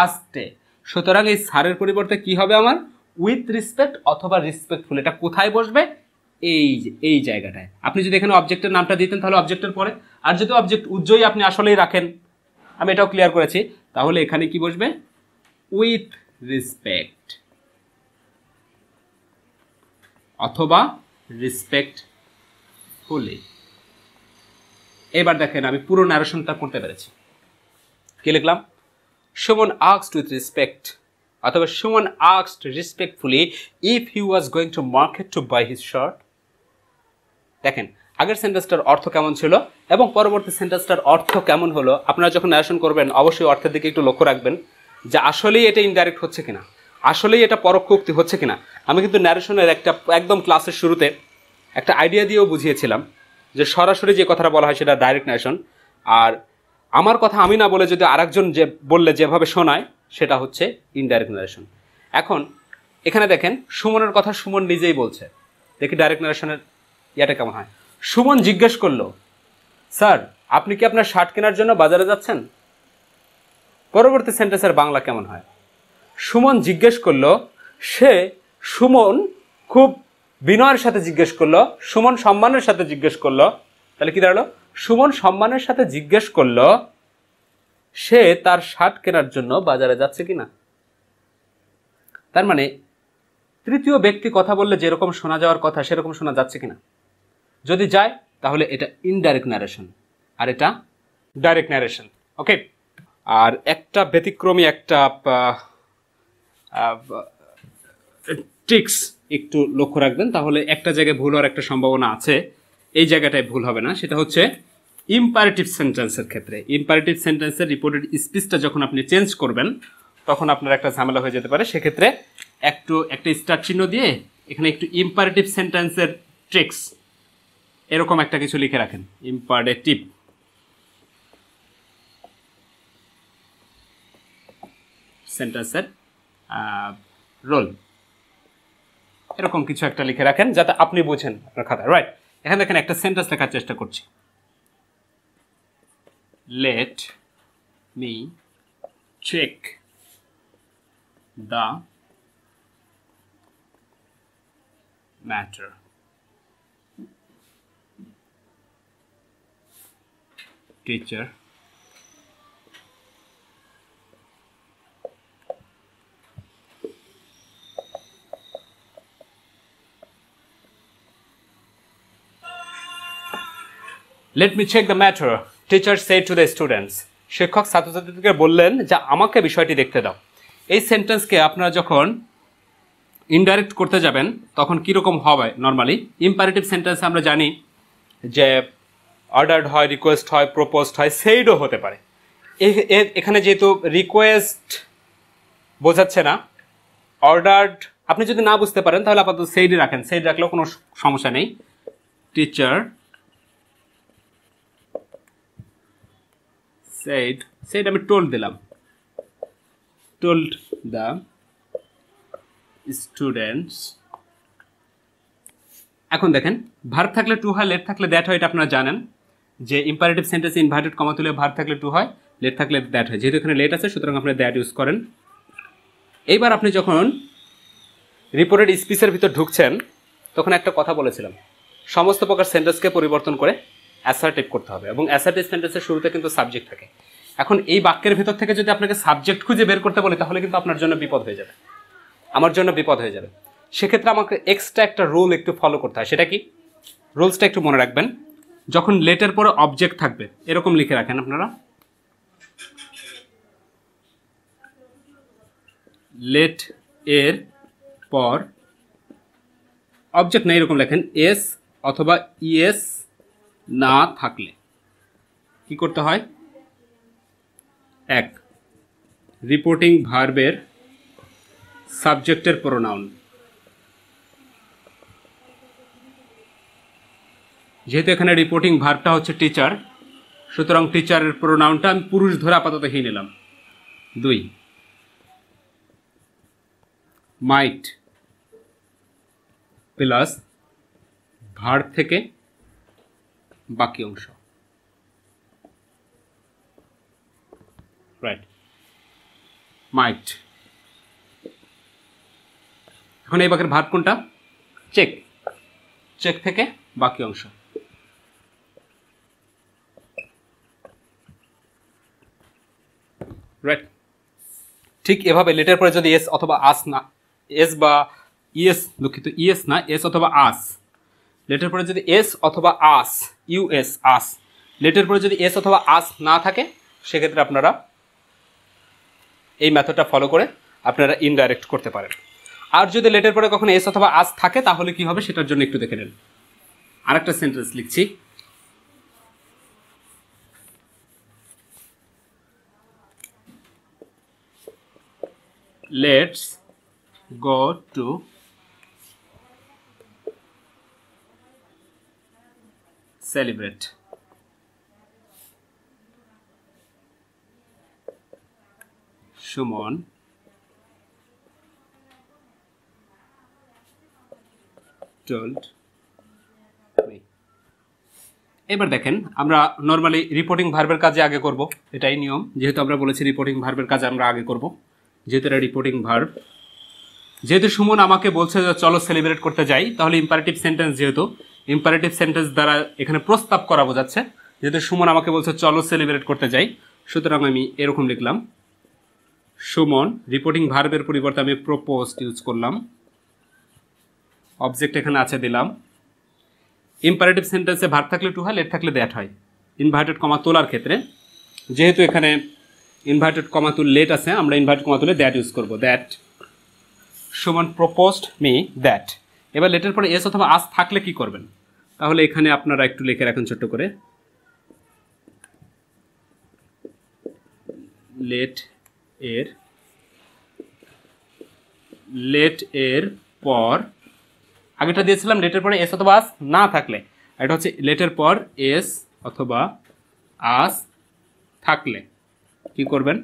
আসতে সুতরাং এই সারের পরিবর্তে কি হবে আমার উইথ রিসপেক্ট অথবা রেসপেক্টফুল এটা কোথায় বসবে এই এই জায়গাটায় আপনি যদি এখানে অবজেক্টের নামটা দিতেন তাহলে অবজেক্টের পরে আর যদি অবজেক্ট উজ্জ্বই আপনি আসলেই রাখেন আমি এটাও ক্লিয়ার করেছি তাহলে এখানে কি বসবে উইথ রিসপেক্ট অথবা রেসপেক্ট হলে এবার দেখেন আমি পুরো ন্যারেশনটা করতে পেরেছি কি লিখলাম সুমন আক্স উইথ রেসপেক্ট অথবা Suman asks respectfully if he was going to market to buy his shirt দেখেন আগের সেন্টেন্সটার অর্থ কেমন ছিল এবং পরবর্তী সেন্টেন্সটার অর্থ কেমন হলো আপনারা যখন ন্যারেশন করবেন অবশ্যই অর্থের দিকে একটু লক্ষ্য রাখবেন যে আসলেই এটা ইনডাইরেক্ট হচ্ছে কিনা আসলেই এটা পরোক্ষ উক্তি হচ্ছে কিনা আমি কিন্তু ন্যারেশনের একটা একদম ক্লাসের শুরুতে একটা আইডিয়া দিয়েও বুঝিয়েছিলাম যে সরাসরি যে কথাটা বলা হয় সেটা ডাইরেক্ট ন্যাশন আর আমার কথা আমি না বলে যদি আরেকজন যে বললে যেভাবে শোনায় সেটা হচ্ছে ইনডাইরেক্ট ন্যারেশন এখন এখানে দেখেন সুমনের কথা সুমন নিজেই বলছে দেখি ডাইরেক্ট ন্যারেশনের ইয়াটা কেমন হয় সুমন জিজ্ঞেস করলো স্যার আপনি কি আপনার শার্ট কেনার জন্য বাজারে যাচ্ছেন পরবর্তী সেন্টেন্সের বাংলা কেমন হয় সুমন জিজ্ঞেস করলো সে সুমন খুব বিনয়ের সাথে জিজ্ঞেস করলো সুমন সম্মানের সাথে জিজ্ঞেস করলো তাহলে কি দাঁড়ালো সুমন সম্মানের সাথে জিজ্ঞেস করলো সে তার শার্ট কেনার জন্য বাজারে যাচ্ছে কিনা তার মানে তৃতীয় ব্যক্তি কথা বললে যেরকম শোনা যাওয়ার কথা সেরকম শোনা যাচ্ছে কিনা যদি যায় তাহলে এটা ইনডাইরেক্ট ন্যারেশন আর এটা ডাইরেক্ট ন্যারেশন ওকে আর একটা ব্যতিক্রমী একটা টিক্স একটু লক্ষ্য রাখবেন তাহলে একটা জায়গায় ভুল হওয়ার একটা সম্ভাবনা আছে এই জায়গাটায় ভুল হবে না সেটা হচ্ছে ইম্পারেটিভ সেন্টেন্সের ক্ষেত্রে ইম্পারেটিভ সেন্টেন্সের রিপোর্টেড স্পিচটা যখন আপনি চেঞ্জ করবেন তখন আপনার একটা ঝামেলা হয়ে যেতে পারে সেক্ষেত্রে একটু একটা স্টার চিহ্ন দিয়ে এখানে একটু ইম্পারেটিভ সেন্টেন্সের ট্রিক্স এরকম একটা কিছু লিখে রাখেন ইম্পারেটিভ সেন্টেন্সের রোল এরকম কিছু একটা লিখে রাখেন যাতে আপনি বোঝেন আপনার খাতায় রাইট এখানে দেখেন একটা সেন্টেন্স লেখার চেষ্টা করছি let me check the matter teacher let me check the matter teacher say to the students শিক্ষক ছাত্রছাত্রীদেরকে বললেন যে আমাকে বিষয়টি দেখতে দাও এই সেন্টেন্সকে আপনারা যখন ইনডাইরেক্ট করতে যাবেন তখন কীরকম হবে নর্মালি ইম্পারেটিভ সেন্টেন্স আমরা জানি যে অর্ডার্ড হয় রিকোয়েস্ট হয় প্রপোজড হয় সেইডও হতে পারে এখানে যেহেতু রিকোয়েস্ট বোঝাচ্ছে না অর্ডার্ড আপনি যদি না বুঝতে পারেন তাহলে আপাতত সেইডই রাখেন সেইড রাখলেও কোনো সমস্যা নেই টিচার said said আমি টোল্ড দিলাম টোল্ড দ্য স্টুডেন্টস এখন দেখেন ভার্ব থাকলে টু হয় লেট থাকলে দ্যাট হয় এটা আপনারা জানেন যে ইম্পারেটিভ সেন্টেন্সে ইনভার্টেড কমা তুলে ভার্ব থাকলে টু হয় লেট থাকলে দ্যাট হয় যেহেতু এখানে লেট আছে সুতরাং আপনি দ্যাট ইউজ করেন এইবার আপনি যখন রিপোর্টেড স্পিচের ভিতর ঢুকছেন তখন একটা কথা বলেছিলাম সমস্ত প্রকার সেন্টেন্সকে পরিবর্তন করে অ্যাসার্টিভ করতে হবে এবং অ্যাসার্টিভ সেন্টেন্সের শুরুতে কিন্তু সাবজেক্ট থাকে এখন এই বাক্যের ভিতর থেকে যদি আপনাকে সাবজেক্ট খুঁজে বের করতে বলে তাহলে কিন্তু আপনার জন্য বিপদ হয়ে যাবে আমার জন্য বিপদ হয়ে যাবে সেক্ষেত্রে আমাকে এক্সট্রা একটা রুল একটু ফলো করতে হয় সেটা কি রুলসটা একটু মনে রাখবেন যখন লেটের পরে অবজেক্ট থাকবে এরকম লিখে রাখেন আপনারা লেট এর পর অবজেক্ট না এরকম লেখেন এস অথবা ইএস না থাকলে কি করতে হয় এক রিপোর্টিং ভার্বের সাবজেক্টের প্রোনাউন যেহেতু এখানে রিপোর্টিং ভার্বটা হচ্ছে টিচার সুতরাং টিচারের প্রোনাউনটা আমি পুরুষ ধরে আপাতত হিয়ে নিলাম দুই মাইট প্লাস ভার্ব থেকে বাকি অংশ রাইট মাইট এখন এই বাকের ভাত কোনটা চেক চেক থেকে বাকি অংশ রাইট ঠিক এভাবে লেটার পরে যদি এস অথবা আস না এস বা ইএস দুঃখিত ইএস না এস অথবা আস লেটের পরে যদি এস অথবা আস ইউএস আস লেটের পরে যদি এস অথবা আস না থাকে সেক্ষেত্রে আপনারা এই মেথডটা ফলো করে আপনারা ইনডাইরেক্ট করতে পারেন আর যদি লেটের পরে কখনো এস অথবা আস থাকে তাহলে কি হবে সেটার জন্য একটু দেখে নেন আরেকটা সেন্টেন্স লিখছি let's go to celebrate Suman told এবার দেখেন আমরা নর্মালি রিপোর্টিং ভার্বের কাজে আগে করব এটাই নিয়ম যেহেতু আমরা বলেছি রিপোর্টিং ভার্বের কাজে আমরা আগে করব যেহেতু এটা রিপোর্টিং ভার্ব যেহেতু সুমন আমাকে বলছে যে চলো সেলিব্রেট করতে যাই তাহলে ইম্পারেটিভ সেন্টেন্স যেহেতু ইম্পারেটিভ সেন্টেন্স দ্বারা এখানে প্রস্তাব করা বোঝাচ্ছে যেহেতু সুমন আমাকে বলছে চলো সেলিব্রেট করতে যাই সুতরাং আমি এরকম লিখলাম সুমন রিপোর্টিং ভার্বের পরিবর্তে আমি প্রপোজড ইউজ করলাম অবজেক্ট এখানে আছে দিলাম ইম্পারেটিভ সেন্টেন্সে ভার থাকলে টু হয় লেট থাকলে দ্যাট হয় ইনভার্টেড কমা তোলার ক্ষেত্রে যেহেতু এখানে ইনভার্টেড কমা তুল লেট আছে আমরা ইনভার্টেড কমা তুলে দ্যাট ইউজ করবো that Suman proposed me that এবার লেটের পরে এস অথবা আস থাকলে কি করবেন তাহলে এখানে আপনারা একটু লিখে রাখেন ছোট্ট করে লেট এর লেট এর পর আগেটা দিয়েছিলাম লেটের পরে এস অথবা আস না থাকলে এটা হচ্ছে লেটের পর এস অথবা আস থাকলে কি করবেন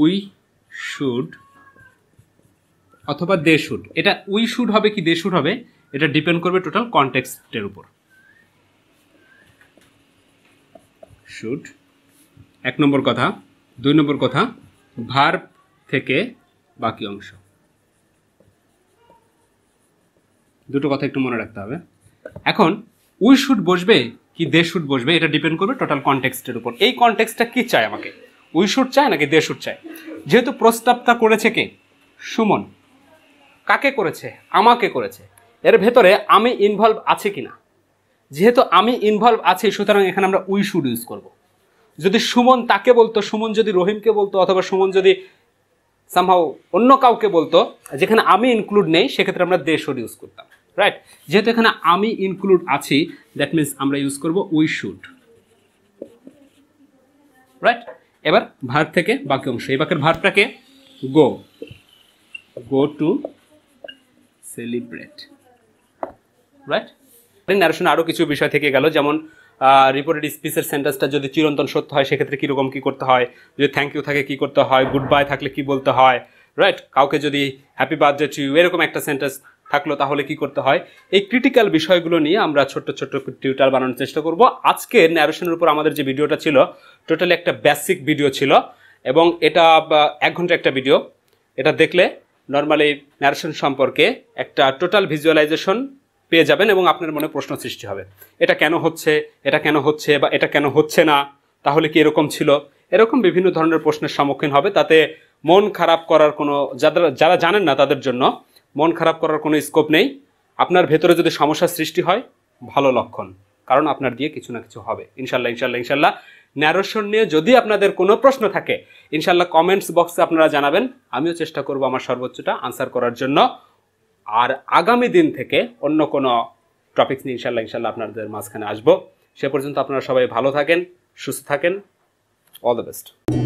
উই শুড অথবা দে শুড এটা উই শুড হবে কি দে শুড হবে এটা ডিপেন্ড করবে টোটাল কনটেক্সটের উপর শুড এক নম্বর কথা দুই নম্বর কথা ভার্ব থেকে বাকি অংশ দুটো কথা একটু মনে রাখতে হবে এখন উই শুড বসবে কি দে শুড বসবে এটা ডিপেন্ড করবে টোটাল কনটেক্সটের উপর এই কনটেক্সটা কি চায় আমাকে উই শুট চায় নাকি দে শুট চায় যেহেতু প্রস্তাবটা করেছে কে সুমন কাকে করেছে আমাকে করেছে এর ভেতরে আমি ইনভলভ আছে কি না যেহেতু আমি ইনভলভ আছি সুতরাং এখানে আমরা উই শুড ইউজ করব যদি সুমন তাকে বলতো সুমন যদি রহিমকে বলতো অথবা সুমন যদি সামহাও অন্য কাউকে বলতো যেখানে আমি ইনক্লুড নেই সেক্ষেত্রে আমরা দে শুড ইউজ করতাম রাইট যেহেতু এখানে আমি ইনক্লুড আছি দ্যাট মিনস আমরা ইউজ করব উই শুড রাইট এবার ভার থেকে বাকি অংশ এই বাক্যের ভারটাকে go go to celebrate right narration আরও কিছু বিষয় থেকে গেল যেমন রিপোর্টেড স্পিচের সেন্টেন্সটা যদি চিরন্তন সত্য হয় সেক্ষেত্রে কীরকম কী করতে হয় যদি থ্যাংক ইউ থাকে কী করতে হয় গুড বাই থাকলে কী বলতে হয় রাইট কাউকে যদি হ্যাপি বার্থডে টু ইউ এরকম একটা সেন্টেন্স থাকলো তাহলে কি করতে হয় এই ক্রিটিক্যাল বিষয়গুলো নিয়ে আমরা ছোট্ট ছোট্ট টিউটার বানানোর চেষ্টা করব আজকে ন্যারেশনের উপর আমাদের যে ভিডিওটা ছিল টোটালি একটা বেসিক ভিডিও ছিল এবং এটা এক ঘন্টা একটা ভিডিও এটা দেখলে নর্মালি ন্যারেশন সম্পর্কে একটা টোটাল ভিজুয়ালাইজেশন পেয়ে যাবেন এবং আপনার মনে প্রশ্ন সৃষ্টি হবে এটা কেন হচ্ছে এটা কেন হচ্ছে বা এটা কেন হচ্ছে না তাহলে কি এরকম ছিল এরকম বিভিন্ন ধরনের প্রশ্নের সম্মুখীন হবে তাতে মন খারাপ করার কোনো যারা যারা জানেন না তাদের জন্য মন খারাপ করার কোনো স্কোপ নেই আপনার ভেতরে যদি সমস্যার সৃষ্টি হয় ভালো লক্ষণ কারণ আপনার দিয়ে কিছু না কিছু হবে ইনশাল্লাহ ইনশাল্লাহ ইনশাল্লাহ ন্যারেশন নিয়ে যদি আপনাদের কোনো প্রশ্ন থাকে ইনশাল্লাহ কমেন্টস বক্সে আপনারা জানাবেন আমিও চেষ্টা করব আমার সর্বোচ্চটা আনসার করার জন্য আর আগামী দিন থেকে অন্য কোনো টপিক্স নিয়ে ইনশাল্লাহ ইনশাল্লাহ আপনাদের মাঝখানে আসবো সে পর্যন্ত আপনারা সবাই ভালো থাকেন সুস্থ থাকেন অল দ্য বেস্ট